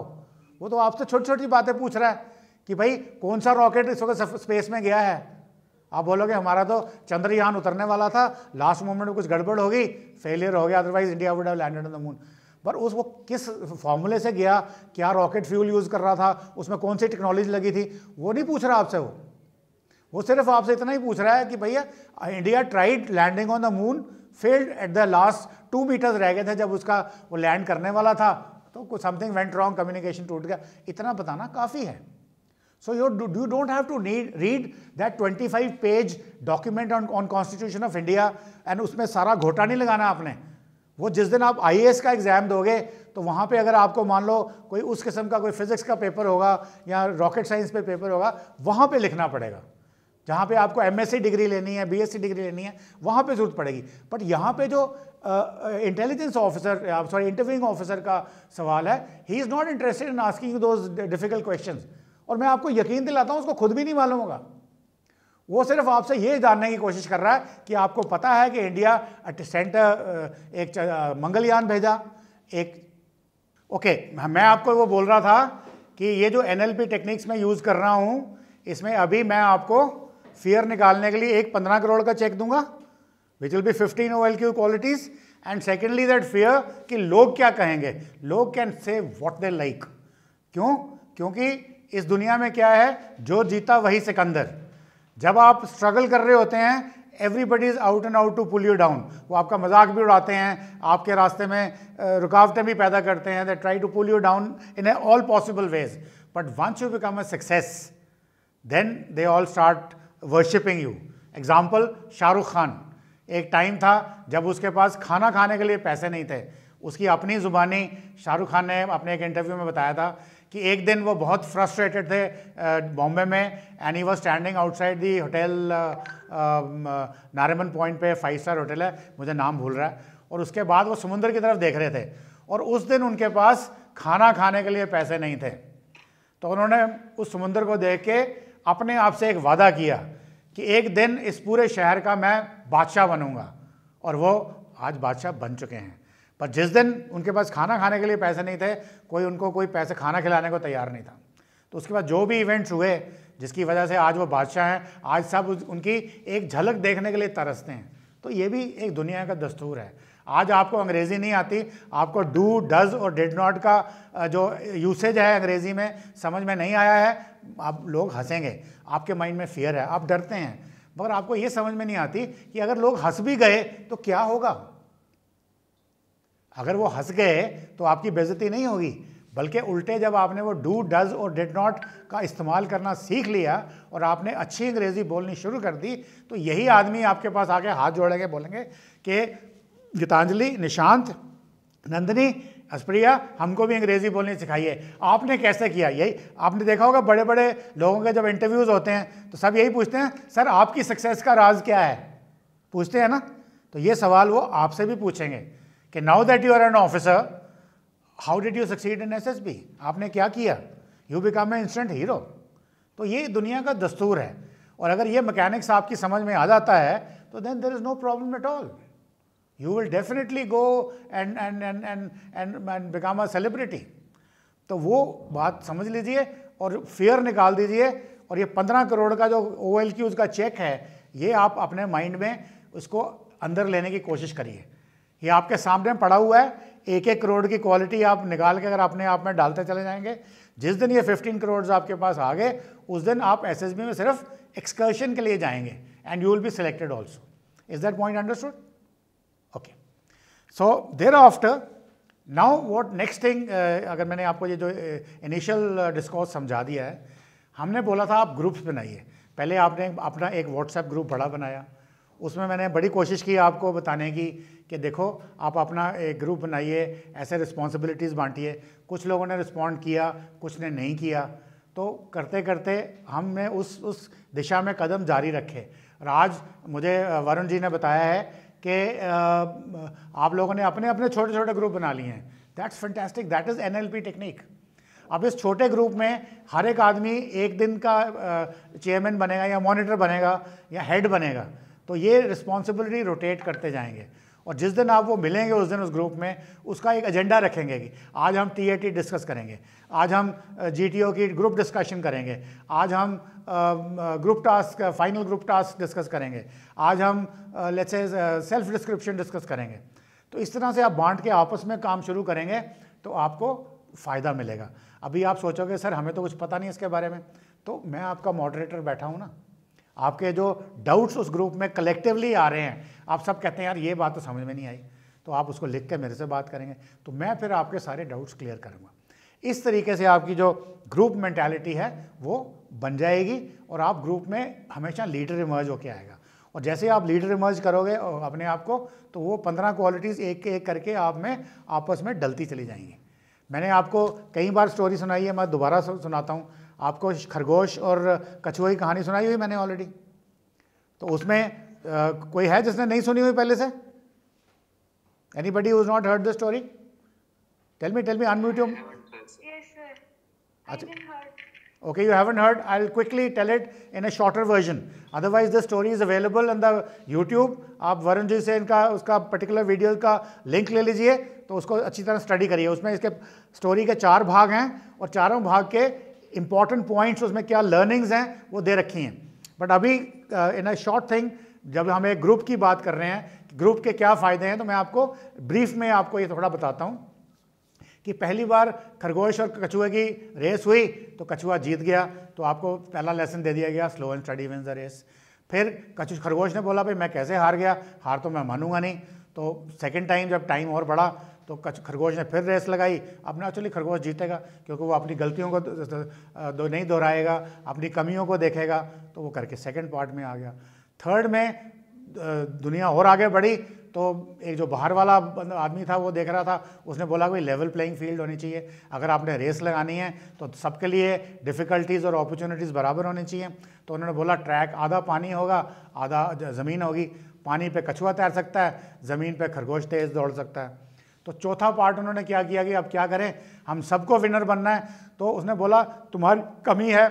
वो तो आपसे छोटी छोटी बातें पूछ रहा है कि भाई कौन सा रॉकेट इस वक्त स्पेस में गया है आप बोलोगे हमारा तो चंद्रयान उतरने वाला था लास्ट मोमेंट में कुछ गड़बड़ होगी फेलियर हो गया otherwise India would have landed on the moon पर उस वो किस फॉर्मूले से गया क्या रॉकेट फ्यूल यूज़ कर रहा था उसमें कौन सी टेक्नोलॉजी लगी थी वो नहीं पूछ रहा आपसे वो वो सिर्फ आपसे इतना ही पूछ रहा है कि भैया India tried landing on the moon failed at the last two meters रह गए थे जब उसका वो लैंड करने वाला था तो कुछ समथिंग वेंट रॉन्ग कम्युनिकेशन टूट गया इतना बताना काफ़ी है so So you don't have to need read that twenty five page document on on Constitution of India and उसमें सारा घोटा नहीं लगाना आपने वो जिस दिन आप आई का एग्ज़ाम दोगे तो वहाँ पे अगर आपको मान लो कोई उस किस्म का कोई फिज़िक्स का पेपर होगा या रॉकेट साइंस पे पेपर होगा वहाँ पे लिखना पड़ेगा जहाँ पे आपको एम डिग्री लेनी है बी डिग्री लेनी है वहाँ पे ज़रूरत पड़ेगी बट यहाँ पे जो intelligence officer sorry interviewing officer का सवाल है he is not interested in asking those difficult question और मैं आपको यकीन दिलाता हूँ उसको खुद भी नहीं मालूम होगा वो सिर्फ आपसे ये जानने की कोशिश कर रहा है कि आपको पता है कि इंडिया सेंटर एक मंगलयान भेजा एक ओके मैं आपको वो बोल रहा था कि ये जो एनएलपी टेक्निक्स में यूज़ कर रहा हूँ इसमें अभी मैं आपको फियर निकालने के लिए एक पंद्रह करोड़ का चेक दूंगा which will be fifteen O L Q qualities and secondly that fear कि लोग क्या कहेंगे लोग can say what they like क्यों क्योंकि इस दुनिया में क्या है जो जीता वही सिकंदर जब आप स्ट्रगल कर रहे होते हैं everybody is out and out to pull you down वो आपका मजाक भी उड़ाते हैं आपके रास्ते में रुकावटें भी पैदा करते हैं they try to pull you down in a all possible ways but once you become a success then they all start worshipping you example Shahrukh Khan एक टाइम था जब उसके पास खाना खाने के लिए पैसे नहीं थे उसकी अपनी ज़ुबानी शाहरुख खान ने अपने एक इंटरव्यू में बताया था कि एक दिन वो बहुत फ्रस्ट्रेटेड थे बॉम्बे में and he was standing outside the hotel Narayan point पे फाइव स्टार होटल है मुझे नाम भूल रहा है और उसके बाद वो समुंदर की तरफ देख रहे थे और उस दिन उनके पास खाना खाने के लिए पैसे नहीं थे तो उन्होंने उस समुंदर को देख के अपने आप से एक वादा किया कि एक दिन इस पूरे शहर का मैं बादशाह बनूंगा और वो आज बादशाह बन चुके हैं पर जिस दिन उनके पास खाना खाने के लिए पैसे नहीं थे कोई उनको कोई पैसे खाना खिलाने को तैयार नहीं था तो उसके बाद जो भी इवेंट्स हुए जिसकी वजह से आज वो बादशाह हैं आज सब उनकी एक झलक देखने के लिए तरसते हैं तो ये भी एक दुनिया का दस्तूर है आज आपको अंग्रेज़ी नहीं आती आपको डू डज और डिड नॉट का जो यूसेज है अंग्रेज़ी में समझ में नहीं आया है आप लोग हंसेंगे आपके माइंड में फियर है आप डरते हैं मगर आपको ये समझ में नहीं आती कि अगर लोग हंस भी गए तो क्या होगा अगर वो हंस गए तो आपकी बेजती नहीं होगी बल्कि उल्टे जब आपने वो डू डज और डिड नॉट का इस्तेमाल करना सीख लिया और आपने अच्छी अंग्रेज़ी बोलनी शुरू कर दी तो यही आदमी आपके पास आके हाथ जोड़ेंगे बोलेंगे कि गीतांजलि निशांत नंदनी अस्प्रिया हमको भी अंग्रेज़ी बोलनी सिखाइए आपने कैसे किया यही आपने देखा होगा बड़े बड़े लोगों के जब इंटरव्यूज़ होते हैं तो सब यही पूछते हैं सर आपकी सक्सेस का राज क्या है पूछते हैं ना तो ये सवाल वो आपसे भी पूछेंगे कि now that you are an officer how did you succeed in SSB आपने क्या किया you become a instant hero तो ये दुनिया का दस्तूर है और अगर ये मैकेनिक्स आपकी समझ में आ जाता है तो then there is no problem at all you will definitely go and and and and and and become a celebrity तो वो बात समझ लीजिए और फेयर निकाल दीजिए और ये पंद्रह करोड़ का जो ओ एल की उसका चेक है ये आप अपने माइंड में उसको अंदर लेने की कोशिश करिए ये आपके सामने पड़ा हुआ है एक एक करोड़ की क्वालिटी आप निकाल के अगर अपने आप में डालते चले जाएंगे जिस दिन ये 15 करोड़ आपके पास आ गए उस दिन आप एस में सिर्फ एक्सकर्शन के लिए जाएंगे and you will be selected also is that point understood okay so thereafter now what next thing अगर मैंने आपको ये जो इनिशियल uh, डिस्कोर्स uh, समझा दिया है हमने बोला था आप ग्रुप्स बनाइए पहले आपने अपना एक व्हाट्सएप ग्रुप बड़ा बनाया उसमें मैंने बड़ी कोशिश की आपको बताने की कि देखो आप अपना एक ग्रुप बनाइए ऐसे रिस्पॉन्सिबिलिटीज़ बांटिए कुछ लोगों ने रिस्पॉन्ड किया कुछ ने नहीं किया तो करते करते हमने उस उस दिशा में कदम जारी रखे और आज मुझे वरुण जी ने बताया है कि आप लोगों ने अपने अपने छोटे छोटे ग्रुप बना लिए हैं that's fantastic that is an technique अब इस छोटे ग्रुप में हर एक आदमी एक दिन का चेयरमैन बनेगा या मॉनिटर बनेगा या हेड बनेगा तो ये रिस्पॉन्सिबिलिटी रोटेट करते जाएंगे और जिस दिन आप वो मिलेंगे उस दिन उस ग्रुप में उसका एक एजेंडा रखेंगे कि आज हम टी डिस्कस करेंगे आज हम जीटीओ की ग्रुप डिस्कशन करेंगे आज हम group task final group task discuss करेंगे आज हम let's say self description discuss करेंगे तो इस तरह से आप बांट के आपस में काम शुरू करेंगे तो आपको फ़ायदा मिलेगा अभी आप सोचोगे सर हमें तो कुछ पता नहीं इसके बारे में तो मैं आपका मॉडरेटर बैठा हूँ ना आपके जो डाउट्स उस ग्रुप में कलेक्टिवली आ रहे हैं आप सब कहते हैं यार ये बात तो समझ में नहीं आई तो आप उसको लिख कर मेरे से बात करेंगे तो मैं फिर आपके सारे डाउट्स क्लियर करूँगा इस तरीके से आपकी जो ग्रुप मैंटेलिटी है वो बन जाएगी और आप ग्रुप में हमेशा लीडर इमर्ज होके आएगा और जैसे आप लीडर इमर्ज करोगे अपने आप को तो वो पंद्रह क्वालिटीज़ एक के एक करके आप में आपस में डलती चली जाएंगी मैंने आपको कई बार स्टोरी सुनाई है मैं दोबारा सुनाता हूँ आपको खरगोश और कछुए की कहानी सुनाई हुई मैंने ऑलरेडी तो उसमें आ, कोई है जिसने नहीं सुनी हुई पहले से anybody who's not heard the story tell me tell me unmute you अच्छा okay you haven't heard I quickly tell it in a shorter version otherwise the story is available in the YouTube आप वरुण जी से इनका उसका पर्टिकुलर वीडियो का लिंक ले लीजिए तो उसको अच्छी तरह स्टडी करिए उसमें इसके स्टोरी के चार भाग हैं और चारों भाग के इंपॉर्टेंट पॉइंट्स उसमें क्या लर्निंग्स हैं वो दे रखी हैं बट अभी इन अ शॉर्ट थिंग जब हम एक ग्रुप की बात कर रहे हैं ग्रुप के क्या फ़ायदे हैं तो मैं आपको ब्रीफ में आपको ये थोड़ा बताता हूँ कि पहली बार खरगोश और कछुए की रेस हुई तो कछुआ जीत गया तो आपको पहला लेसन दे दिया गया slow and steady wins the race फिर कछु खरगोश ने बोला भाई मैं कैसे हार गया हार तो मैं मानूंगा नहीं तो सेकेंड टाइम जब टाइम और बढ़ा तो खरगोश ने फिर रेस लगाई अब नेचुरली खरगोश जीतेगा क्योंकि वो अपनी गलतियों को दो नहीं दोहराएगा अपनी कमियों को देखेगा तो वो करके सेकेंड पार्ट में आ गया थर्ड में दुनिया और आगे बढ़ी तो एक जो बाहर वाला आदमी था वो देख रहा था उसने बोला कि लेवल प्लेइंग फील्ड होनी चाहिए अगर आपने रेस लगानी है तो सबके लिए डिफ़िकल्टीज़ और अपॉर्चुनिटीज़ बराबर होनी चाहिए तो उन्होंने बोला ट्रैक आधा पानी होगा आधा ज़मीन होगी पानी पे कछुआ तैर सकता है ज़मीन पे खरगोश तेज़ दौड़ सकता है तो चौथा पार्ट उन्होंने क्या किया कि अब क्या करें हम सबको विनर बनना है तो उसने बोला तुम्हारी कमी है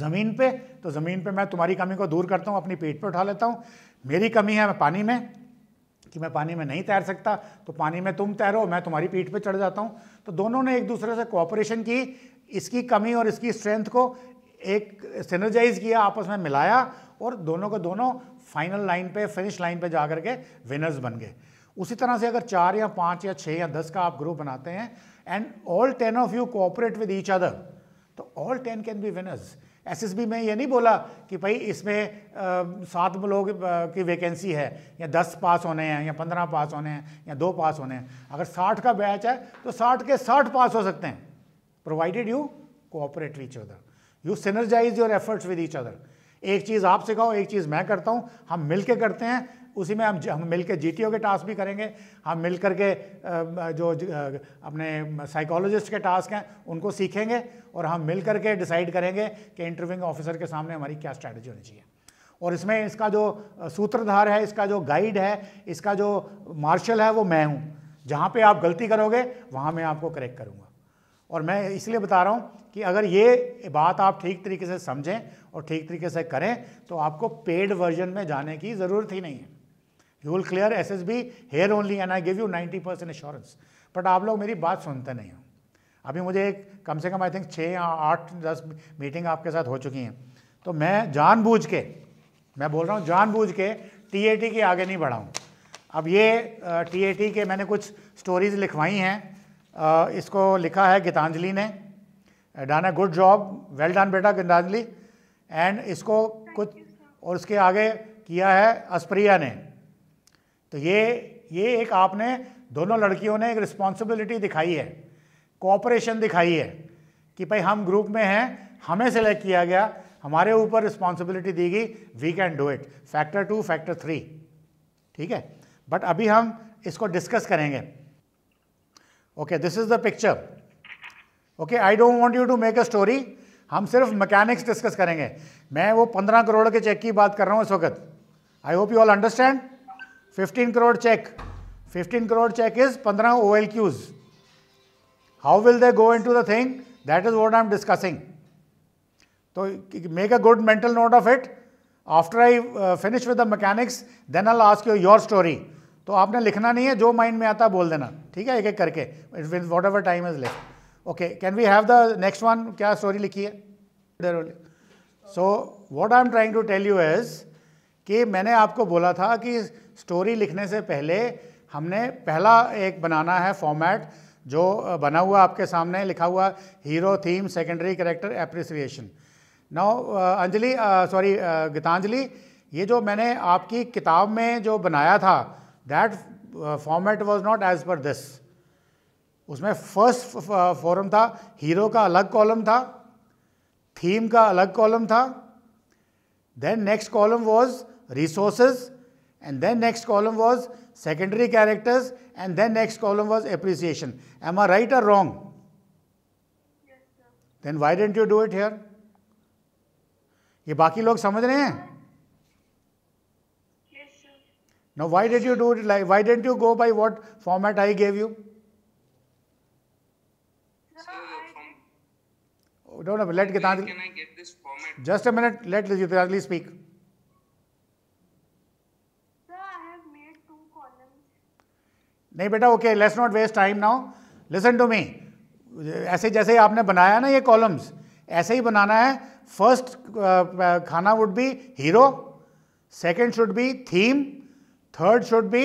ज़मीन पे तो ज़मीन पे मैं तुम्हारी कमी को दूर करता हूँ अपनी पेट पे उठा लेता हूँ मेरी कमी है मैं पानी में कि मैं पानी में नहीं तैर सकता तो पानी में तुम तैरो मैं तुम्हारी पीठ पे चढ़ जाता हूँ तो दोनों ने एक दूसरे से कोऑपरेशन की इसकी कमी और इसकी स्ट्रेंथ को एक सिनर्जाइज किया आपस में मिलाया और दोनों को दोनों फाइनल लाइन पे फिनिश लाइन पे जा करके विनर्स बन गए उसी तरह से अगर चार या पाँच या छः या दस का आप ग्रुप बनाते हैं and all ten of you cooperate with each other तो all ten can be winners S S B में ये नहीं बोला कि भाई इसमें सात लोग की वैकेंसी है या दस पास होने हैं या पंद्रह पास होने हैं या दो पास होने हैं अगर साठ का बैच है तो साठ के साठ पास हो सकते हैं provided you cooperate which other you synergize your efforts with each other एक चीज़ आप सिखाओ एक चीज़ मैं करता हूँ हम मिल के करते हैं उसी में हम हम मिल के जी के टास्क भी करेंगे हम मिल कर के जो अपने साइकोलॉजिस्ट के टास्क हैं उनको सीखेंगे और हम मिल कर के डिसाइड करेंगे कि इंटरव्यूइंग ऑफिसर के सामने हमारी क्या स्ट्रैटेजी होनी चाहिए और इसमें इसका जो सूत्रधार है इसका जो गाइड है इसका जो मार्शल है वो मैं हूँ जहाँ पर आप गलती करोगे वहाँ मैं आपको करेक्ट करूँगा और मैं इसलिए बता रहा हूँ कि अगर ये बात आप ठीक तरीके से समझें और ठीक तरीके से करें तो आपको पेड वर्जन में जाने की ज़रूरत ही नहीं है you will clear S S B here only and I give you ninety percent insurance but आप लोग मेरी बात सुनते नहीं हो अभी मुझे एक कम से कम आई थिंक छः या आठ दस मीटिंग आपके साथ हो चुकी हैं तो मैं जानबूझ के मैं बोल रहा हूँ जानबूझ के टी ए टी के आगे नहीं बढ़ाऊँ अब ये टी ए टी के मैंने कुछ स्टोरीज लिखवाई हैं इसको लिखा है गीतांजलि ने done a good job well done बेटा गीतांजलि एंड इसको कुछ और उसके आगे किया है अस्प्रिया ने तो ये ये एक आपने दोनों लड़कियों ने एक रिस्पॉन्सिबिलिटी दिखाई है कोऑपरेशन दिखाई है कि भाई हम ग्रुप में हैं हमें सेलेक्ट किया गया हमारे ऊपर रिस्पॉन्सिबिलिटी दी गई we can do it factor two factor three ठीक है बट अभी हम इसको डिस्कस करेंगे okay this is the picture okay I don't want you to make a story हम सिर्फ मैकेनिक्स डिस्कस करेंगे मैं वो पंद्रह करोड़ के चेक की बात कर रहा हूँ इस वक्त I hope you all understand fifteen crore check fifteen crore check is पंद्रह O L Qs how will they go into the thing that is what I am discussing तो make a good mental note of it after I finish with the mechanics then I'll ask you your story तो आपने लिखना नहीं है जो माइंड में आता है बोल देना ठीक है एक एक करके with whatever time is left okay can we have the next one क्या स्टोरी लिखी है so what I am trying to tell you as कि मैंने आपको बोला था कि स्टोरी लिखने से पहले हमने पहला एक बनाना है फॉर्मेट जो बना हुआ आपके सामने लिखा हुआ hero theme secondary character appreciation नौ अंजलि सॉरी गीतांजलि ये जो मैंने आपकी किताब में जो बनाया था that format was not as per this उसमें फर्स्ट फॉरम था हीरो का अलग कॉलम था थीम का अलग कॉलम था then next column was resources and then next column was secondary characters and then next column was appreciation. Am I right or wrong? Yes, sir. Then why didn't you do it here? ये baki log समझ Yes, sir. Now why did you do it like why didn't you go by what format I gave you? Oh, don't no, let Gitanjali. Can I get this format? Just a minute, let Gitanjali speak. नहीं बेटा okay let's not waste time now listen to me ऐसे जैसे आपने बनाया ना ये कॉलम्स ऐसे ही बनाना है फर्स्ट uh, खाना would be hero second should be theme third should be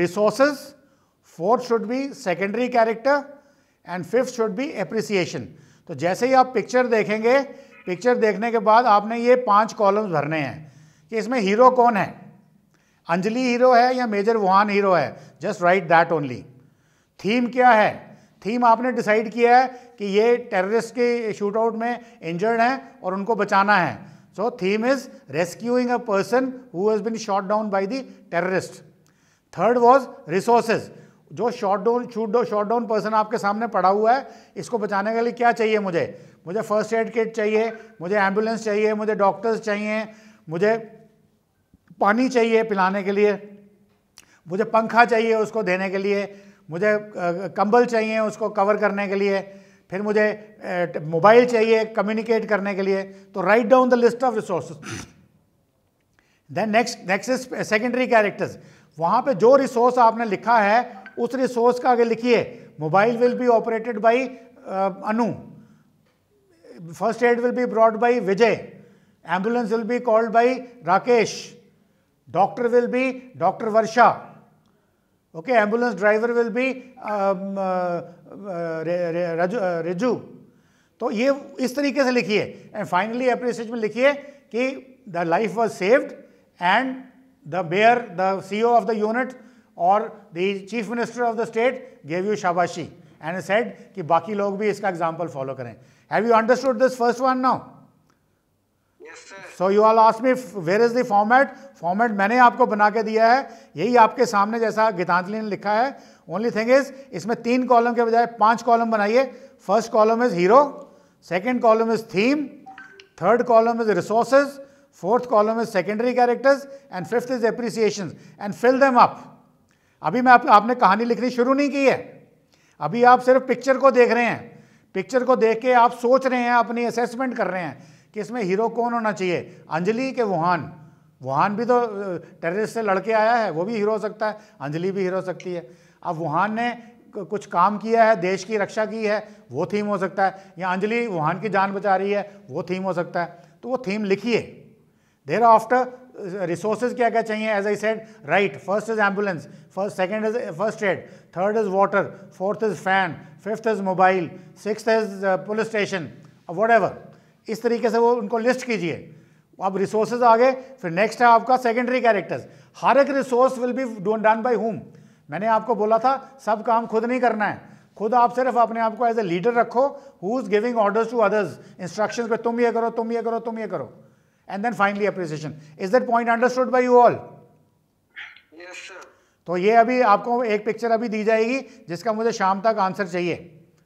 resources fourth should be secondary character and fifth should be appreciation तो जैसे ही आप पिक्चर देखेंगे पिक्चर देखने के बाद आपने ये पांच कॉलम्स भरने हैं कि इसमें हीरो कौन है अंजलि हीरो है या मेजर वुहान हीरो है just write that only theme क्या है थीम आपने डिसाइड किया है कि ये टेररिस्ट के शूटआउट में इंजर्ड हैं और उनको बचाना है so theme is rescuing a person who has been shot down by the terrorist third was resources जो shot down shoot down shot down person आपके सामने पड़ा हुआ है इसको बचाने के लिए क्या चाहिए मुझे मुझे फर्स्ट एड किट चाहिए मुझे एम्बुलेंस चाहिए मुझे डॉक्टर्स चाहिए मुझे पानी चाहिए पिलाने के लिए मुझे पंखा चाहिए उसको देने के लिए मुझे कंबल चाहिए उसको कवर करने के लिए फिर मुझे मोबाइल चाहिए कम्युनिकेट करने के लिए तो write down the list of resource then next next is secondary characters वहाँ पे जो रिसोर्स आपने लिखा है उस रिसोर्स का आगे लिखिए mobile will be operated by Anu first aid will be brought by Vijay ambulance will be called by Rakesh doctor will be doctor Varsha okay ambulance driver will be Riju तो ये इस तरीके से लिखिए एंड फाइनली एप्रिसिएज में लिखिए कि the life was saved and the bear the CEO of the unit और the chief minister of the state gave you शाबाशी एंड सेड कि बाकी लोग भी इसका एग्जाम्पल फॉलो करें have you understood this first one now so you I'll ask me where is the format format मैंने आपको बना के दिया है यही आपके सामने जैसा गीतांजलि ने लिखा है ओनली थिंग इज इसमें तीन कॉलम के बजाय पांच कॉलम बनाइए first column is hero second column is theme third column is resources fourth column is secondary characters and fifth is appreciation and fill them up अभी मैं आप, आपने कहानी लिखनी शुरू नहीं की है अभी आप सिर्फ पिक्चर को देख रहे हैं पिक्चर को देख के आप सोच रहे हैं अपनी असेसमेंट कर रहे हैं कि इसमें हीरो कौन होना चाहिए अंजलि के वुहान वुहान भी तो टेररिस्ट से लड़के आया है वो भी हीरो हो सकता है अंजलि भी हीरो हो सकती है अब वुहान ने कुछ काम किया है देश की रक्षा की है वो थीम हो सकता है या अंजलि वुहान की जान बचा रही है वो थीम हो सकता है तो वो थीम लिखिए देर आफ्टर रिसोर्सेज क्या क्या चाहिए as I said right first is ambulance first second is first aid third is water fourth is fan fifth is mobile six is police station whatever इस तरीके से वो उनको लिस्ट कीजिए अब रिसोर्सेज आ गए फिर नेक्स्ट है आपका सेकेंडरी कैरेक्टर्स हर एक resource will be done by whom मैंने आपको बोला था सब काम खुद नहीं करना है खुद आप सिर्फ अपने आप को एज ए लीडर रखो who is giving orders to others instructions पे तुम ये करो तुम ये करो तुम ये करो and then finally appreciation is that point understood by you all तो ये अभी आपको एक पिक्चर अभी दी जाएगी जिसका मुझे शाम तक आंसर चाहिए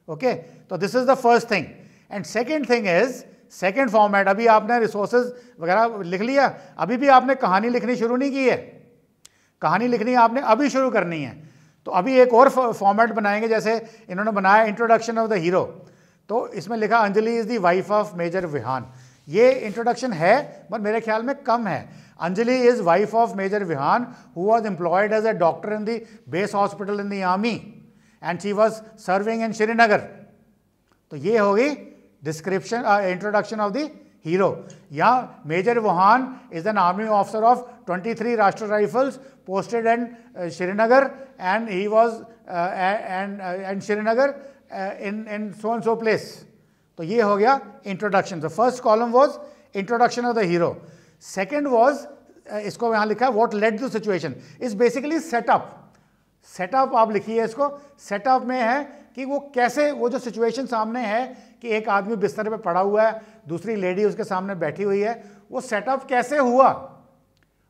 ओके okay? तो this is the first thing and second thing is second format अभी आपने रिसोर्सेज वगैरह लिख लिया अभी भी आपने कहानी लिखनी शुरू नहीं की है कहानी लिखनी आपने अभी शुरू करनी है तो अभी एक और फॉर्मेट बनाएंगे जैसे इन्होंने बनाया इंट्रोडक्शन ऑफ द हीरो तो इसमें लिखा Anjali is the wife of major Vihan ये इंट्रोडक्शन है बट मेरे ख्याल में कम है Anjali is wife of major Vihan who was employed as a doctor in the base hospital in the army and she was serving in Srinagar तो ये होगी description uh, introduction of the hero. Yeah, Major Vahan is an army officer of 23 Rashtra Rifles posted in uh, Srinagar and he was uh, and, uh, and Srinagar uh, in, in so and so place. तो ये हो गया introduction the first column was introduction of the hero second was इसको यहाँ लिखा है what let the situation is basically setup setup आप लिखिए इसको सेटअप में है कि वो कैसे वो जो सिचुएशन सामने है कि एक आदमी बिस्तर पे पड़ा हुआ है दूसरी लेडी उसके सामने बैठी हुई है वो सेटअप कैसे हुआ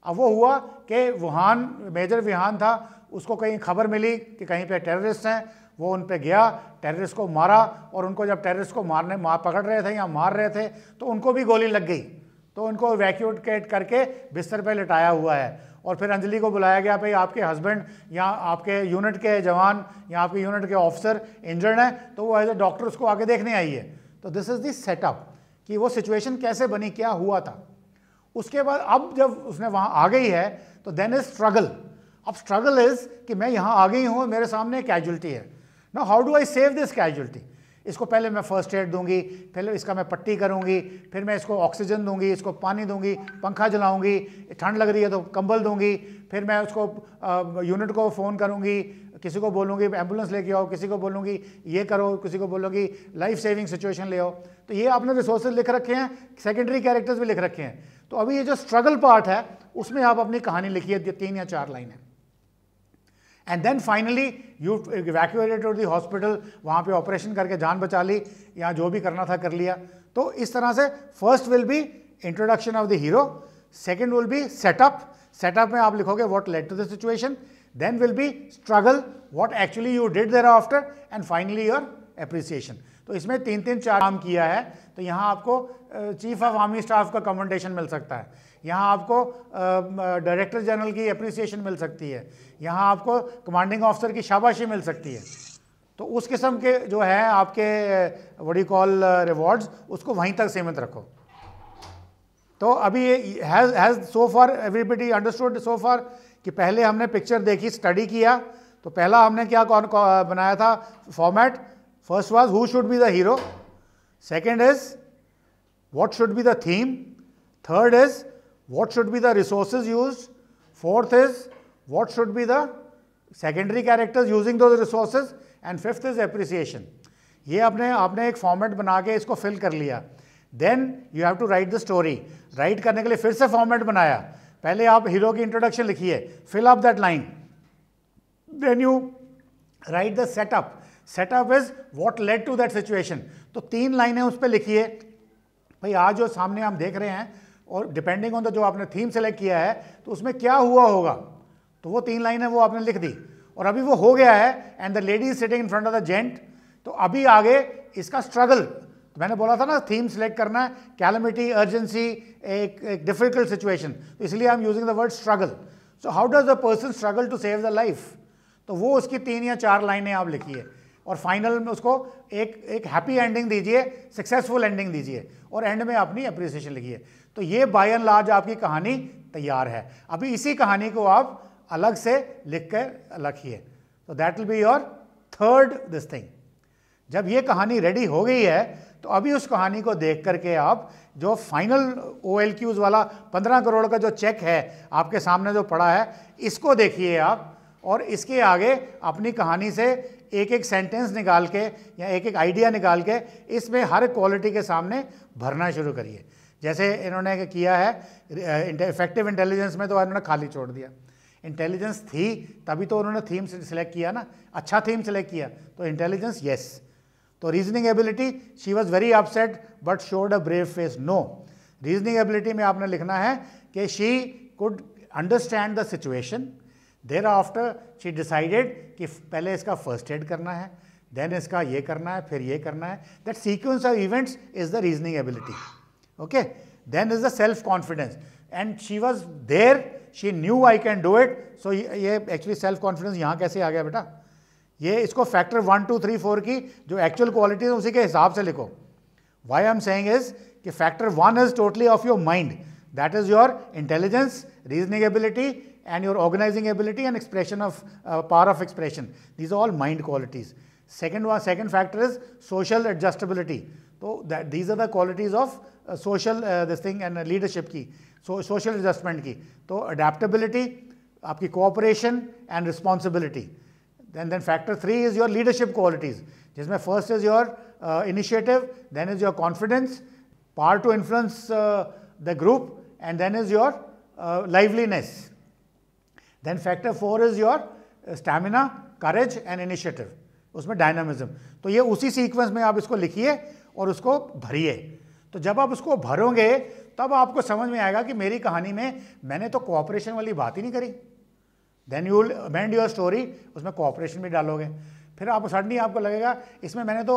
अब वो हुआ कि वुहान मेजर विहान था उसको कहीं खबर मिली कि कहीं पे टेररिस्ट हैं वो उन पे गया टेररिस्ट को मारा और उनको जब टेररिस्ट को मारने मार पकड़ रहे थे या मार रहे थे तो उनको भी गोली लग गई तो उनको वैक्यूट करके बिस्तर पर लटाया हुआ है और फिर अंजलि को बुलाया गया भाई आपके हस्बैंड या आपके यूनिट के जवान या आपके यूनिट के ऑफिसर इंजर्ड हैं तो वो एज ए डॉक्टर उसको आगे देखने आई है तो दिस इज़ दी सेटअप कि वो सिचुएशन कैसे बनी क्या हुआ था उसके बाद अब जब उसने वहाँ आ गई है तो देन इज स्ट्रगल अब स्ट्रगल इज़ कि मैं यहाँ आ गई हूँ मेरे सामने कैजुअलिटी है ना how do I save this casualty इसको पहले मैं फर्स्ट एड दूंगी पहले इसका मैं पट्टी करूंगी फिर मैं इसको ऑक्सीजन दूंगी इसको पानी दूंगी पंखा जलाऊंगी ठंड लग रही है तो कंबल दूंगी फिर मैं उसको यूनिट को फ़ोन करूंगी किसी को बोलूँगी एम्बुलेंस लेके आओ किसी को बोलूँगी ये करो किसी को बोलूँगी लाइफ सेविंग सिचुएशन ले आओ तो ये आपने रिसोर्सेज लिख रखे हैं सेकेंडरी कैरेक्टर्स भी लिख रखे हैं तो अभी ये जो स्ट्रगल पार्ट है उसमें आप अपनी कहानी लिखिए तीन या चार लाइन है and then finally you evacuated to the hospital वहाँ पे ऑपरेशन करके जान बचा ली या जो भी करना था कर लिया तो इस तरह से first will be introduction of the hero second will be setup setup में आप लिखोगे what led to the situation then will be struggle what actually you did thereafter and finally your appreciation तो इसमें तीन तीन चार काम किया है तो यहाँ आपको चीफ ऑफ आर्मी स्टाफ का कमेंडेशन मिल सकता है यहाँ आपको डायरेक्टर जनरल की अप्रिसिएशन मिल सकती है यहाँ आपको कमांडिंग ऑफिसर की शाबाशी मिल सकती है तो उस किस्म के जो है आपके वडी कॉल रिवॉर्ड्स उसको वहीं तक सीमित रखो तो अभी has has so far everybody understood so far कि पहले हमने पिक्चर देखी स्टडी किया तो पहला हमने क्या कौन, कौन बनाया था format first was who should be the hero second is what should be the theme third is what should be the resources used, fourth is what should be the secondary characters using those resources and fifth is appreciation. ये आपने आपने एक फॉर्मेट बना के इसको फिल कर लिया then you have to write the story write करने के लिए फिर से फॉर्मेट बनाया पहले आप हीरो की इंट्रोडक्शन लिखिए fill up that line then you write the setup setup is what led to that situation तो तीन लाइनें उस पर लिखिए भाई आज जो सामने हम देख रहे हैं और डिपेंडिंग ऑन द जो आपने थीम सेलेक्ट किया है तो उसमें क्या हुआ होगा तो वो तीन लाइन है वो आपने लिख दी और अभी वो हो गया है and the ladies sitting in front of the gent तो अभी आगे इसका स्ट्रगल तो मैंने बोला था ना थीम सेलेक्ट करना है कैलमिटी अर्जेंसी एक एक डिफिकल्ट सिचुएशन तो इसलिए I am using the word struggle so how does the person struggle to save the life तो वो उसकी तीन या चार लाइनें आप लिखिए और फाइनल में उसको एक एक हैप्पी एंडिंग दीजिए सक्सेसफुल एंडिंग दीजिए और एंड में अपनी अप्रिसिएशन लिखिए तो ये बाय एंड लार्ज आपकी कहानी तैयार है अभी इसी कहानी को आप अलग से लिख कर रखिए तो that will be your third this thing जब ये कहानी रेडी हो गई है तो अभी उस कहानी को देख करके आप जो फाइनल ओ एल क्यूज वाला पंद्रह करोड़ का जो चेक है आपके सामने जो पड़ा है इसको देखिए आप और इसके आगे अपनी कहानी से एक एक सेंटेंस निकाल के या एक एक आइडिया निकाल के इसमें हर क्वालिटी के सामने भरना शुरू करिए जैसे इन्होंने किया है इफेक्टिव इंटेलिजेंस में तो इन्होंने खाली छोड़ दिया इंटेलिजेंस थी तभी तो उन्होंने थीम सेलेक्ट किया ना अच्छा थीम सेलेक्ट किया तो इंटेलिजेंस येस तो reasoning ability she was very upset but showed a brave face no reasoning ability में आपने लिखना है कि she could understand the situation thereafter she decided कि पहले इसका फर्स्ट एड करना है देन इसका ये करना है फिर ये करना है that sequence of events is the reasoning ability Okay. Then is the self-confidence. And she was there, she knew I can do it. So ये actually self-confidence यहाँ कैसे आ गया बेटा ये इसको factor one two three four की जो एक्चुअल क्वालिटी है उसी के हिसाब से लिखो वाई एम सेइंग इज कि factor one is totally of your mind that is your intelligence reasoning ability and your organising ability and expression of power of expression these all mind qualities second one second factor is social adjustability तो that these are the qualities of social this thing and leadership की सोशल एडजस्टमेंट की तो अडेप्टबिलिटी आपकी cooperation and responsibility then then factor three is your leadership qualities जिसमें first is your initiative then is your confidence par to influence the group and then is your liveliness then factor four is your stamina courage and initiative उसमें डायनामिज्म तो ये उसी सीक्वेंस में आप इसको लिखिए और उसको भरिए तो जब आप उसको भरोगे तब आपको समझ में आएगा कि मेरी कहानी में मैंने तो कोऑपरेशन वाली बात ही नहीं करी then you will your story उसमें कोऑपरेशन भी डालोगे फिर आप सडनली आपको लगेगा इसमें मैंने तो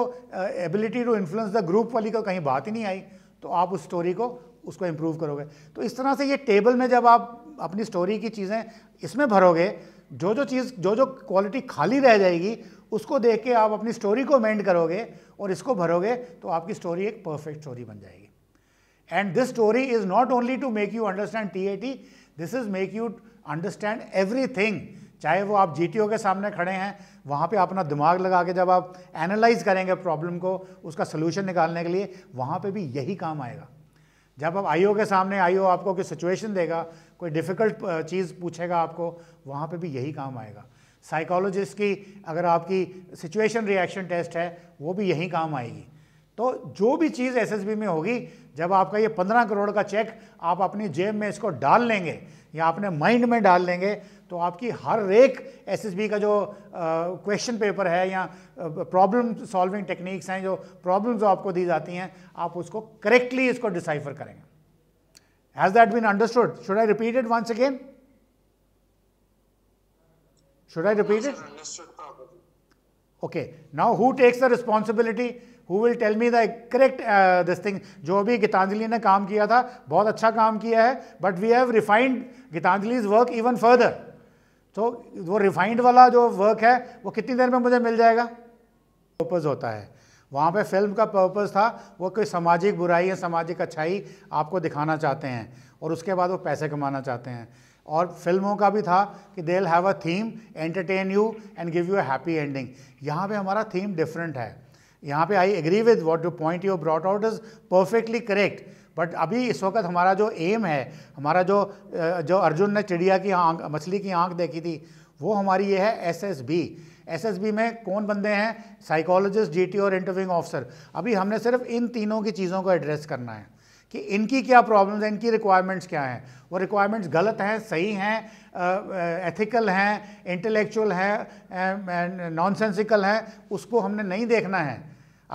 ability to influence the group वाली को कहीं बात ही नहीं आई तो आप उस स्टोरी को उसको इम्प्रूव करोगे तो इस तरह से ये टेबल में जब आप अपनी स्टोरी की चीज़ें इसमें भरोगे जो जो चीज़ जो जो क्वालिटी खाली रह जाएगी उसको देख के आप अपनी स्टोरी को अमेंड करोगे और इसको भरोगे तो आपकी स्टोरी एक परफेक्ट स्टोरी बन जाएगी and this story is not only to make you understand T A T this is make you understand everything चाहे वो आप जी के सामने खड़े हैं वहाँ पे अपना दिमाग लगा के जब आप एनालाइज करेंगे प्रॉब्लम को उसका सोल्यूशन निकालने के लिए वहाँ पे भी यही काम आएगा जब आप आईओ के सामने आईओ आपको कोई सिचुएशन देगा कोई डिफ़िकल्ट चीज़ पूछेगा आपको वहाँ पे भी यही काम आएगा साइकोलॉजिस्ट की अगर आपकी सिचुएशन रिएक्शन टेस्ट है वो भी यही काम आएगी तो जो भी चीज़ एसएसबी में होगी जब आपका ये पंद्रह करोड़ का चेक आप अपनी जेब में इसको डाल लेंगे या अपने माइंड में डाल लेंगे तो आपकी हर एक एसएसबी का जो क्वेश्चन पेपर है या प्रॉब्लम सॉल्विंग टेक्निक्स हैं जो प्रॉब्लम जो आपको दी जाती हैं आप उसको करेक्टली इसको डिसाइफर करेंगे has that been understood should I repeat it once again Should I repeat it? Okay. Now who takes the responsibility? will tell me the correct uh, this thing जो bhi गीतांजलि ने काम किया था बहुत अच्छा काम किया है but we have refined Gitanjali's work even further तो वो रिफाइंड वाला जो वर्क है वो कितनी देर में मुझे मिल जाएगा पर्पज़ होता है वहाँ पे फिल्म का पर्पज़ था वो कोई सामाजिक बुराई या सामाजिक अच्छाई आपको दिखाना चाहते हैं और उसके बाद वो पैसे कमाना चाहते हैं और फिल्मों का भी था कि they have a theme entertain you and give you a happy ending यहाँ पे हमारा थीम डिफरेंट है यहाँ पे I agree with what you point you brought out is perfectly correct but अभी इस वक्त हमारा जो एम है हमारा जो जो अर्जुन ने चिड़िया की आँख मछली की आँख देखी थी वो हमारी ये है S S B S S B में कौन बंदे हैं साइकोलॉजिस्ट जी टी और इंटरव्यूइंग ऑफिसर अभी हमने सिर्फ इन तीनों की चीज़ों को एड्रेस करना है कि इनकी क्या प्रॉब्लम्स हैं इनकी रिक्वायरमेंट्स क्या हैं वो रिक्वायरमेंट्स गलत हैं सही हैं एथिकल हैं इंटेलेक्चुअल हैं नॉनसेंसिकल हैं उसको हमने नहीं देखना है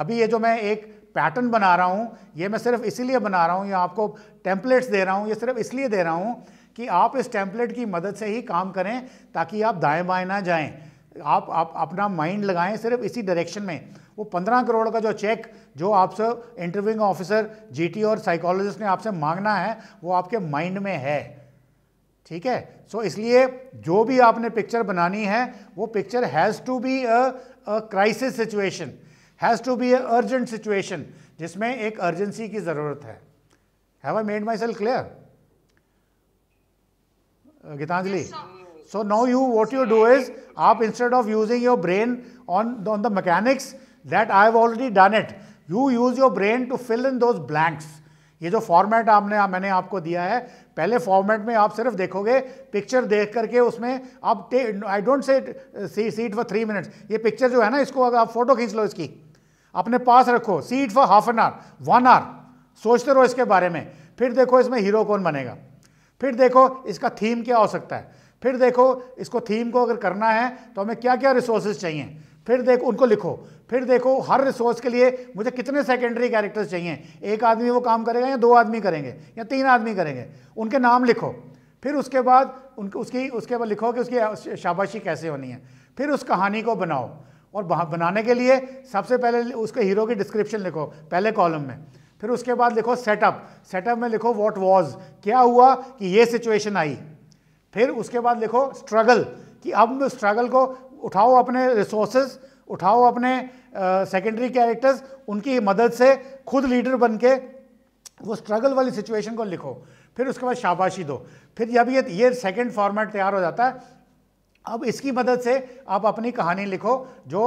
अभी ये जो मैं एक पैटर्न बना रहा हूँ ये मैं सिर्फ इसीलिए बना रहा हूँ या आपको टेम्पलेट्स दे रहा हूँ ये सिर्फ इसलिए दे रहा हूँ कि आप इस टेम्पलेट की मदद से ही काम करें ताकि आप दाएँ बाएँ ना जाएँ आप, आप अपना माइंड लगाएं सिर्फ इसी डायरेक्शन में वो पंद्रह करोड़ का जो चेक जो आपसे इंटरव्यूइंग ऑफिसर जीटी और साइकोलॉजिस्ट ने आपसे मांगना है वो आपके माइंड में है ठीक है सो so, इसलिए जो भी आपने पिक्चर बनानी है वो picture has to be a crisis situation has to be a urgent situation जिसमें एक अर्जेंसी की ज़रूरत है have I made myself clear Gitanjali so now you what you do is आप instead of using your brain on on the mechanics that I have already done it you use your brain to fill in those blanks ये जो फॉर्मेट आपने मैंने आपको दिया है पहले फॉर्मेट में आप सिर्फ देखोगे पिक्चर देख करके उसमें आप I don't say sit for three minutes ये पिक्चर जो है ना इसको अगर आप फोटो खींच लो इसकी अपने पास रखो sit for half an hour one hour सोचते रहो इसके बारे में फिर देखो इसमें हीरो कौन बनेगा फिर देखो इसका थीम क्या हो सकता है फिर देखो इसको थीम को अगर करना है तो हमें क्या क्या रिसोर्सेज चाहिए फिर देखो उनको लिखो फिर देखो हर रिसोर्स के लिए मुझे कितने सेकेंडरी कैरेक्टर्स चाहिए एक आदमी वो काम करेगा या दो आदमी करेंगे या तीन आदमी करेंगे उनके नाम लिखो फिर उसके बाद उन उसकी उसके बाद लिखो कि उसकी शाबाशी कैसे होनी है फिर उस कहानी को बनाओ और बनाने के लिए सबसे पहले उसके हीरो की डिस्क्रिप्शन लिखो पहले कॉलम में फिर उसके बाद लिखो सेटअप सेटअप में लिखो वॉट वॉज क्या हुआ कि ये सिचुएशन आई फिर उसके बाद लिखो स्ट्रगल कि अब स्ट्रगल को उठाओ अपने रिसोर्सेज उठाओ अपने सेकेंडरी uh, कैरेक्टर्स उनकी मदद से खुद लीडर बन के वो स्ट्रगल वाली सिचुएशन को लिखो फिर उसके बाद शाबाशी दो फिर जब ये ये सेकेंड फॉर्मेट तैयार हो जाता है अब इसकी मदद से आप अपनी कहानी लिखो जो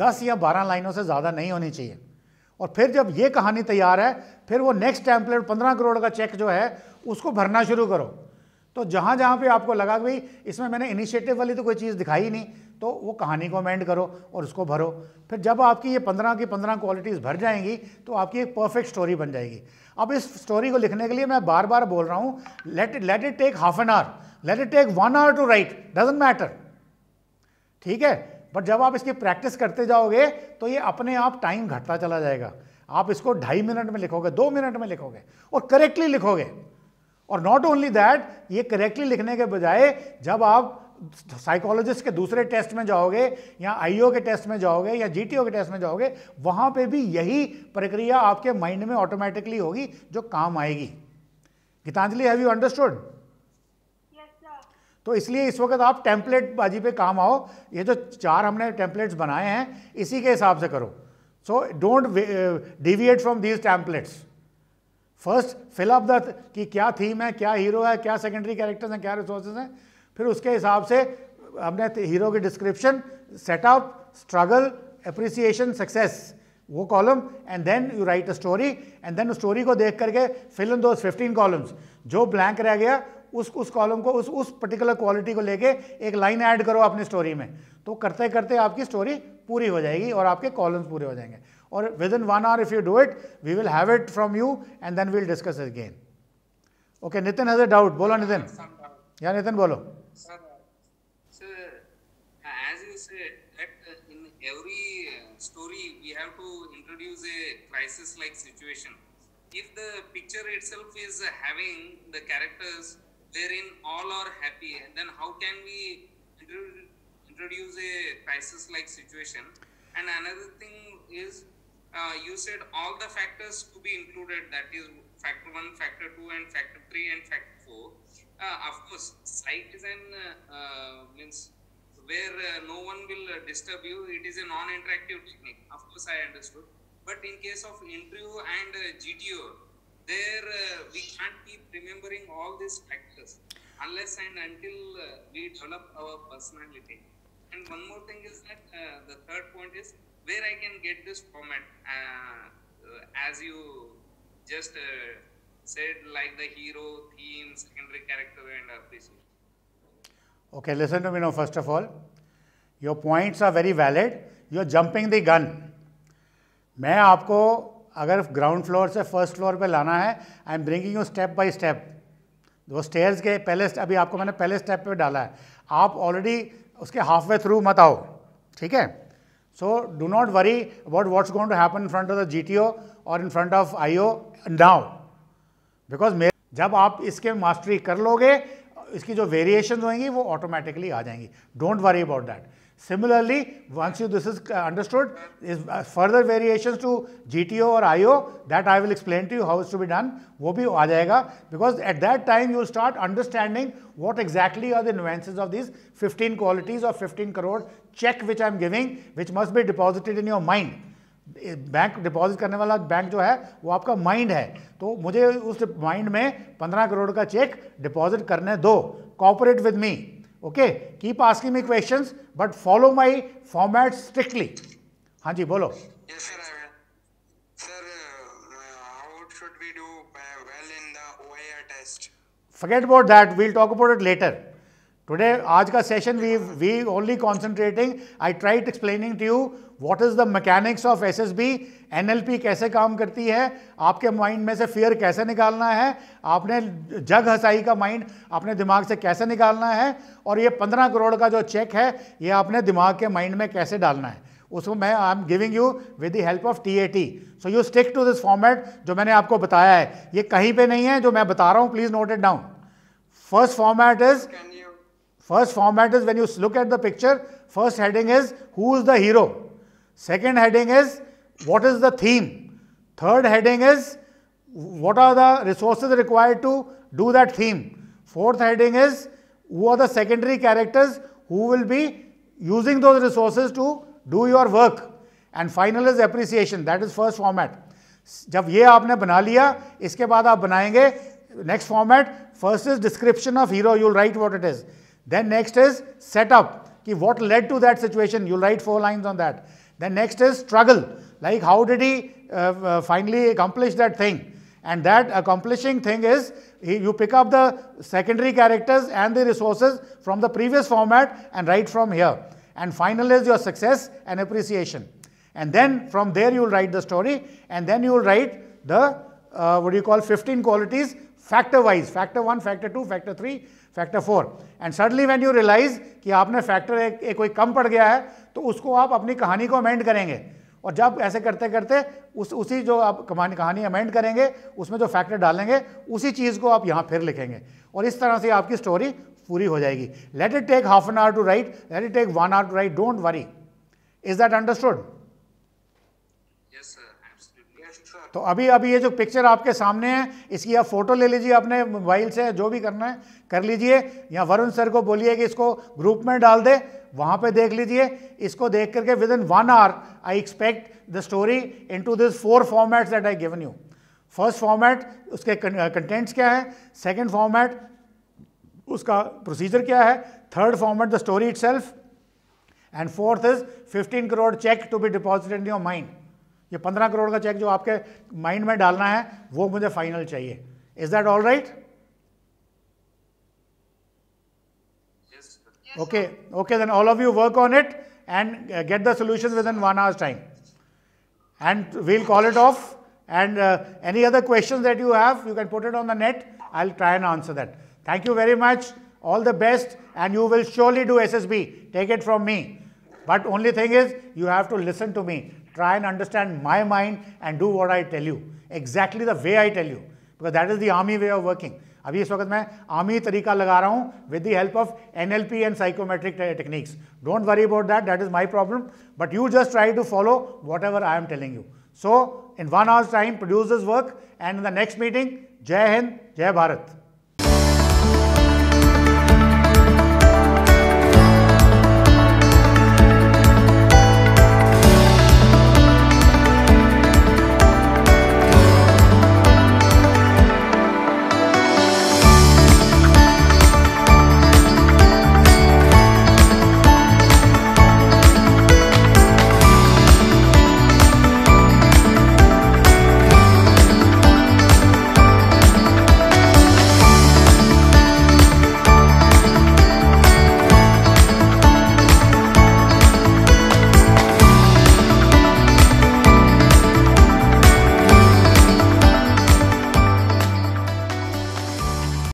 10 या 12 लाइनों से ज़्यादा नहीं होनी चाहिए और फिर जब ये कहानी तैयार है फिर वो नेक्स्ट टैंपलेट 15 करोड़ का चेक जो है उसको भरना शुरू करो तो जहाँ जहाँ पे आपको लगा कि भाई इसमें मैंने इनिशिएटिव वाली तो कोई चीज़ दिखाई नहीं तो वो कहानी को अमेंड करो और उसको भरो फिर जब आपकी ये पंद्रह की पंद्रह क्वालिटीज़ भर जाएंगी तो आपकी एक परफेक्ट स्टोरी बन जाएगी अब इस स्टोरी को लिखने के लिए मैं बार बार बोल रहा हूँ let let it take half an hour let it take one hour to write doesn't matter ठीक है बट जब आप इसकी प्रैक्टिस करते जाओगे तो ये अपने आप टाइम घटता चला जाएगा आप इसको ढाई मिनट में लिखोगे दो मिनट में लिखोगे और करेक्टली लिखोगे और नॉट ओनली दैट ये करेक्टली लिखने के बजाय जब आप साइकोलॉजिस्ट के दूसरे टेस्ट में जाओगे या आईओ के टेस्ट में जाओगे या जीटीओ के टेस्ट में जाओगे वहां पे भी यही प्रक्रिया आपके माइंड में ऑटोमेटिकली होगी जो काम आएगी गीतांजलि हैव यू अंडरस्टूड तो इसलिए इस वक्त आप टेम्पलेट बाजी पे काम आओ ये जो चार हमने टेम्पलेट्स बनाए हैं इसी के हिसाब से करो so don't deviate from these templates first fill up the कि क्या थीम है क्या हीरो है क्या सेकेंडरी कैरेक्टर्स हैं क्या रिसोर्सेज हैं फिर उसके हिसाब से हमने हीरो की description setup struggle appreciation success वो column and then you write a story and then story को देख करके फिल इन फिफ्टीन कॉलम्स जो ब्लैंक रह गया उस उस कॉलम को उस उस पर्टिकुलर क्वालिटी को लेके एक लाइन ऐड करो अपनी स्टोरी में तो करते करते आपकी स्टोरी पूरी हो जाएगी और आपके कॉलम्स पूरे हो जाएंगे or within one hour if you do it, we will have it from you and then we'll discuss it again. Okay, Nitin has a doubt. Bolo Nitin. Yeah, Nitin, bolo. Sir, sir, as you said, that uh, in every uh, story we have to introduce a crisis-like situation. If the picture itself is having the characters wherein all are happy, then how can we introduce a crisis-like situation? And another thing is uh, you said all the factors to be included that is factor 1 factor 2 and factor 3 and factor 4 uh, of course site design uh, uh, means where uh, no one will uh, disturb you it is a non-interactive technique of course i understood but in case of interview and gto there we can't keep remembering all these factors unless and until we develop our personality and one more thing is that the third point is where I can get this format uh, as you just uh, said like the hero, theme, secondary character and RPC. Okay, listen to me now first of all. Your points are very valid. You are jumping the gun. मैं आपको अगर ग्राउंड फ्लोर से फर्स्ट फ्लोर पे लाना है I am bringing you step by step वो स्टेयर्स के पहले अभी आपको मैंने पहले स्टेप पे डाला है आप ऑलरेडी उसके हाफ वे थ्रू मत आओ ठीक है So do not worry about what's going to happen in front of the GTO or in front of IO now. Because जब आप इसके मास्टरी कर लोगे इसकी जो वेरिएशन होंगी वो ऑटोमेटिकली आ जाएंगी don't worry about that Similarly, once you this is understood, is further variations to GTO or IO that I will explain to you how it's to be done. वो भी आ जाएगा because at that time you will start understanding what exactly are the nuances of these 15 qualities or 15 crore check which I am giving which must be deposited in your mind. Bank deposit करने वाला बैंक जो है वो आपका माइंड है तो मुझे उस माइंड में 15 करोड़ का चेक डिपॉजिट करने दो cooperate with me okay keep asking me questions but follow my format strictly haan ji bolo yes sir sir uh, how should we do uh, well in the oar test forget about that we'll talk about it later today आज का session we we only concentrating I tried explaining to you what is the mechanics of L NLP कैसे काम करती है आपके माइंड में से फियर कैसे निकालना है आपने जग हसाई का माइंड अपने दिमाग से कैसे निकालना है और ये पंद्रह करोड़ का जो चेक है ये अपने दिमाग के माइंड में कैसे डालना है उसको मैं I am giving you with the help of T A T so you stick to this format जो मैंने आपको बताया है ये कहीं पे नहीं है जो मैं बता रहा हूँ please note it down first format is First format is when you look at the picture, first heading is who is the hero. Second heading is what is the theme. Third heading is what are the resources required to do that theme. Fourth heading is who are the secondary characters who will be using those resources to do your work. And final is appreciation. That is first format. जब ये आपने बना लिया इसके बाद आप बनाएंगे next format first is description of hero you write what it is then next is setup. Ki what led to that situation? You'll write four lines on that. Then next is struggle. Like how did he uh, uh, finally accomplish that thing? And that accomplishing thing is he, you pick up the secondary characters and the resources from the previous format and write from here. And final is your success and appreciation. And then from there you will write the story and then you will write the uh, what do you call 15 qualities factor wise factor 1 factor 2 factor 3 factor four and suddenly when you realise कि आपने फैक्टर एक, एक कोई कम पड़ गया है तो उसको आप अपनी कहानी को अमेंड करेंगे और जब ऐसे करते करते उस उसी जो आप कहानी कहानी अमेंड करेंगे उसमें जो फैक्टर डालेंगे उसी चीज़ को आप यहाँ फिर लिखेंगे और इस तरह से आपकी स्टोरी पूरी हो जाएगी let it take half an hour to write let it take one hour to write don't worry is that understood तो अभी अभी ये जो पिक्चर आपके सामने है इसकी आप फोटो ले लीजिए अपने मोबाइल से जो भी करना है कर लीजिए या वरुण सर को बोलिए कि इसको ग्रुप में डाल दे वहाँ पे देख लीजिए इसको देख करके within one hour I expect the story into this four formats that I given you first format उसके कंटेंट्स uh, क्या है सेकेंड फॉर्मेट उसका प्रोसीजर क्या है third format the story itself and fourth is 15 crore cheque to be deposit in your mind ये पंद्रह करोड़ का चेक जो आपके माइंड में डालना है वो मुझे फाइनल चाहिए is that all right okay okay then all of you work on it and get the solution within one hours time and we'll call it off and any other question that you have you can put it on the net I will try and answer that thank you very much all the best and you will surely do S S B take it from me but only thing is you have to listen to me try and understand my mind and do what I tell you. Exactly the way I tell you. Because that is the army way of working. अभी इस वक्त मैं आर्मी तरीका लगा रहा हूँ with the help of N L P and psychometric techniques don't worry about that that is my problem but you just try to follow whatever I am telling you so in one hours time produce this work and in the next meeting जय हिंद जय भारत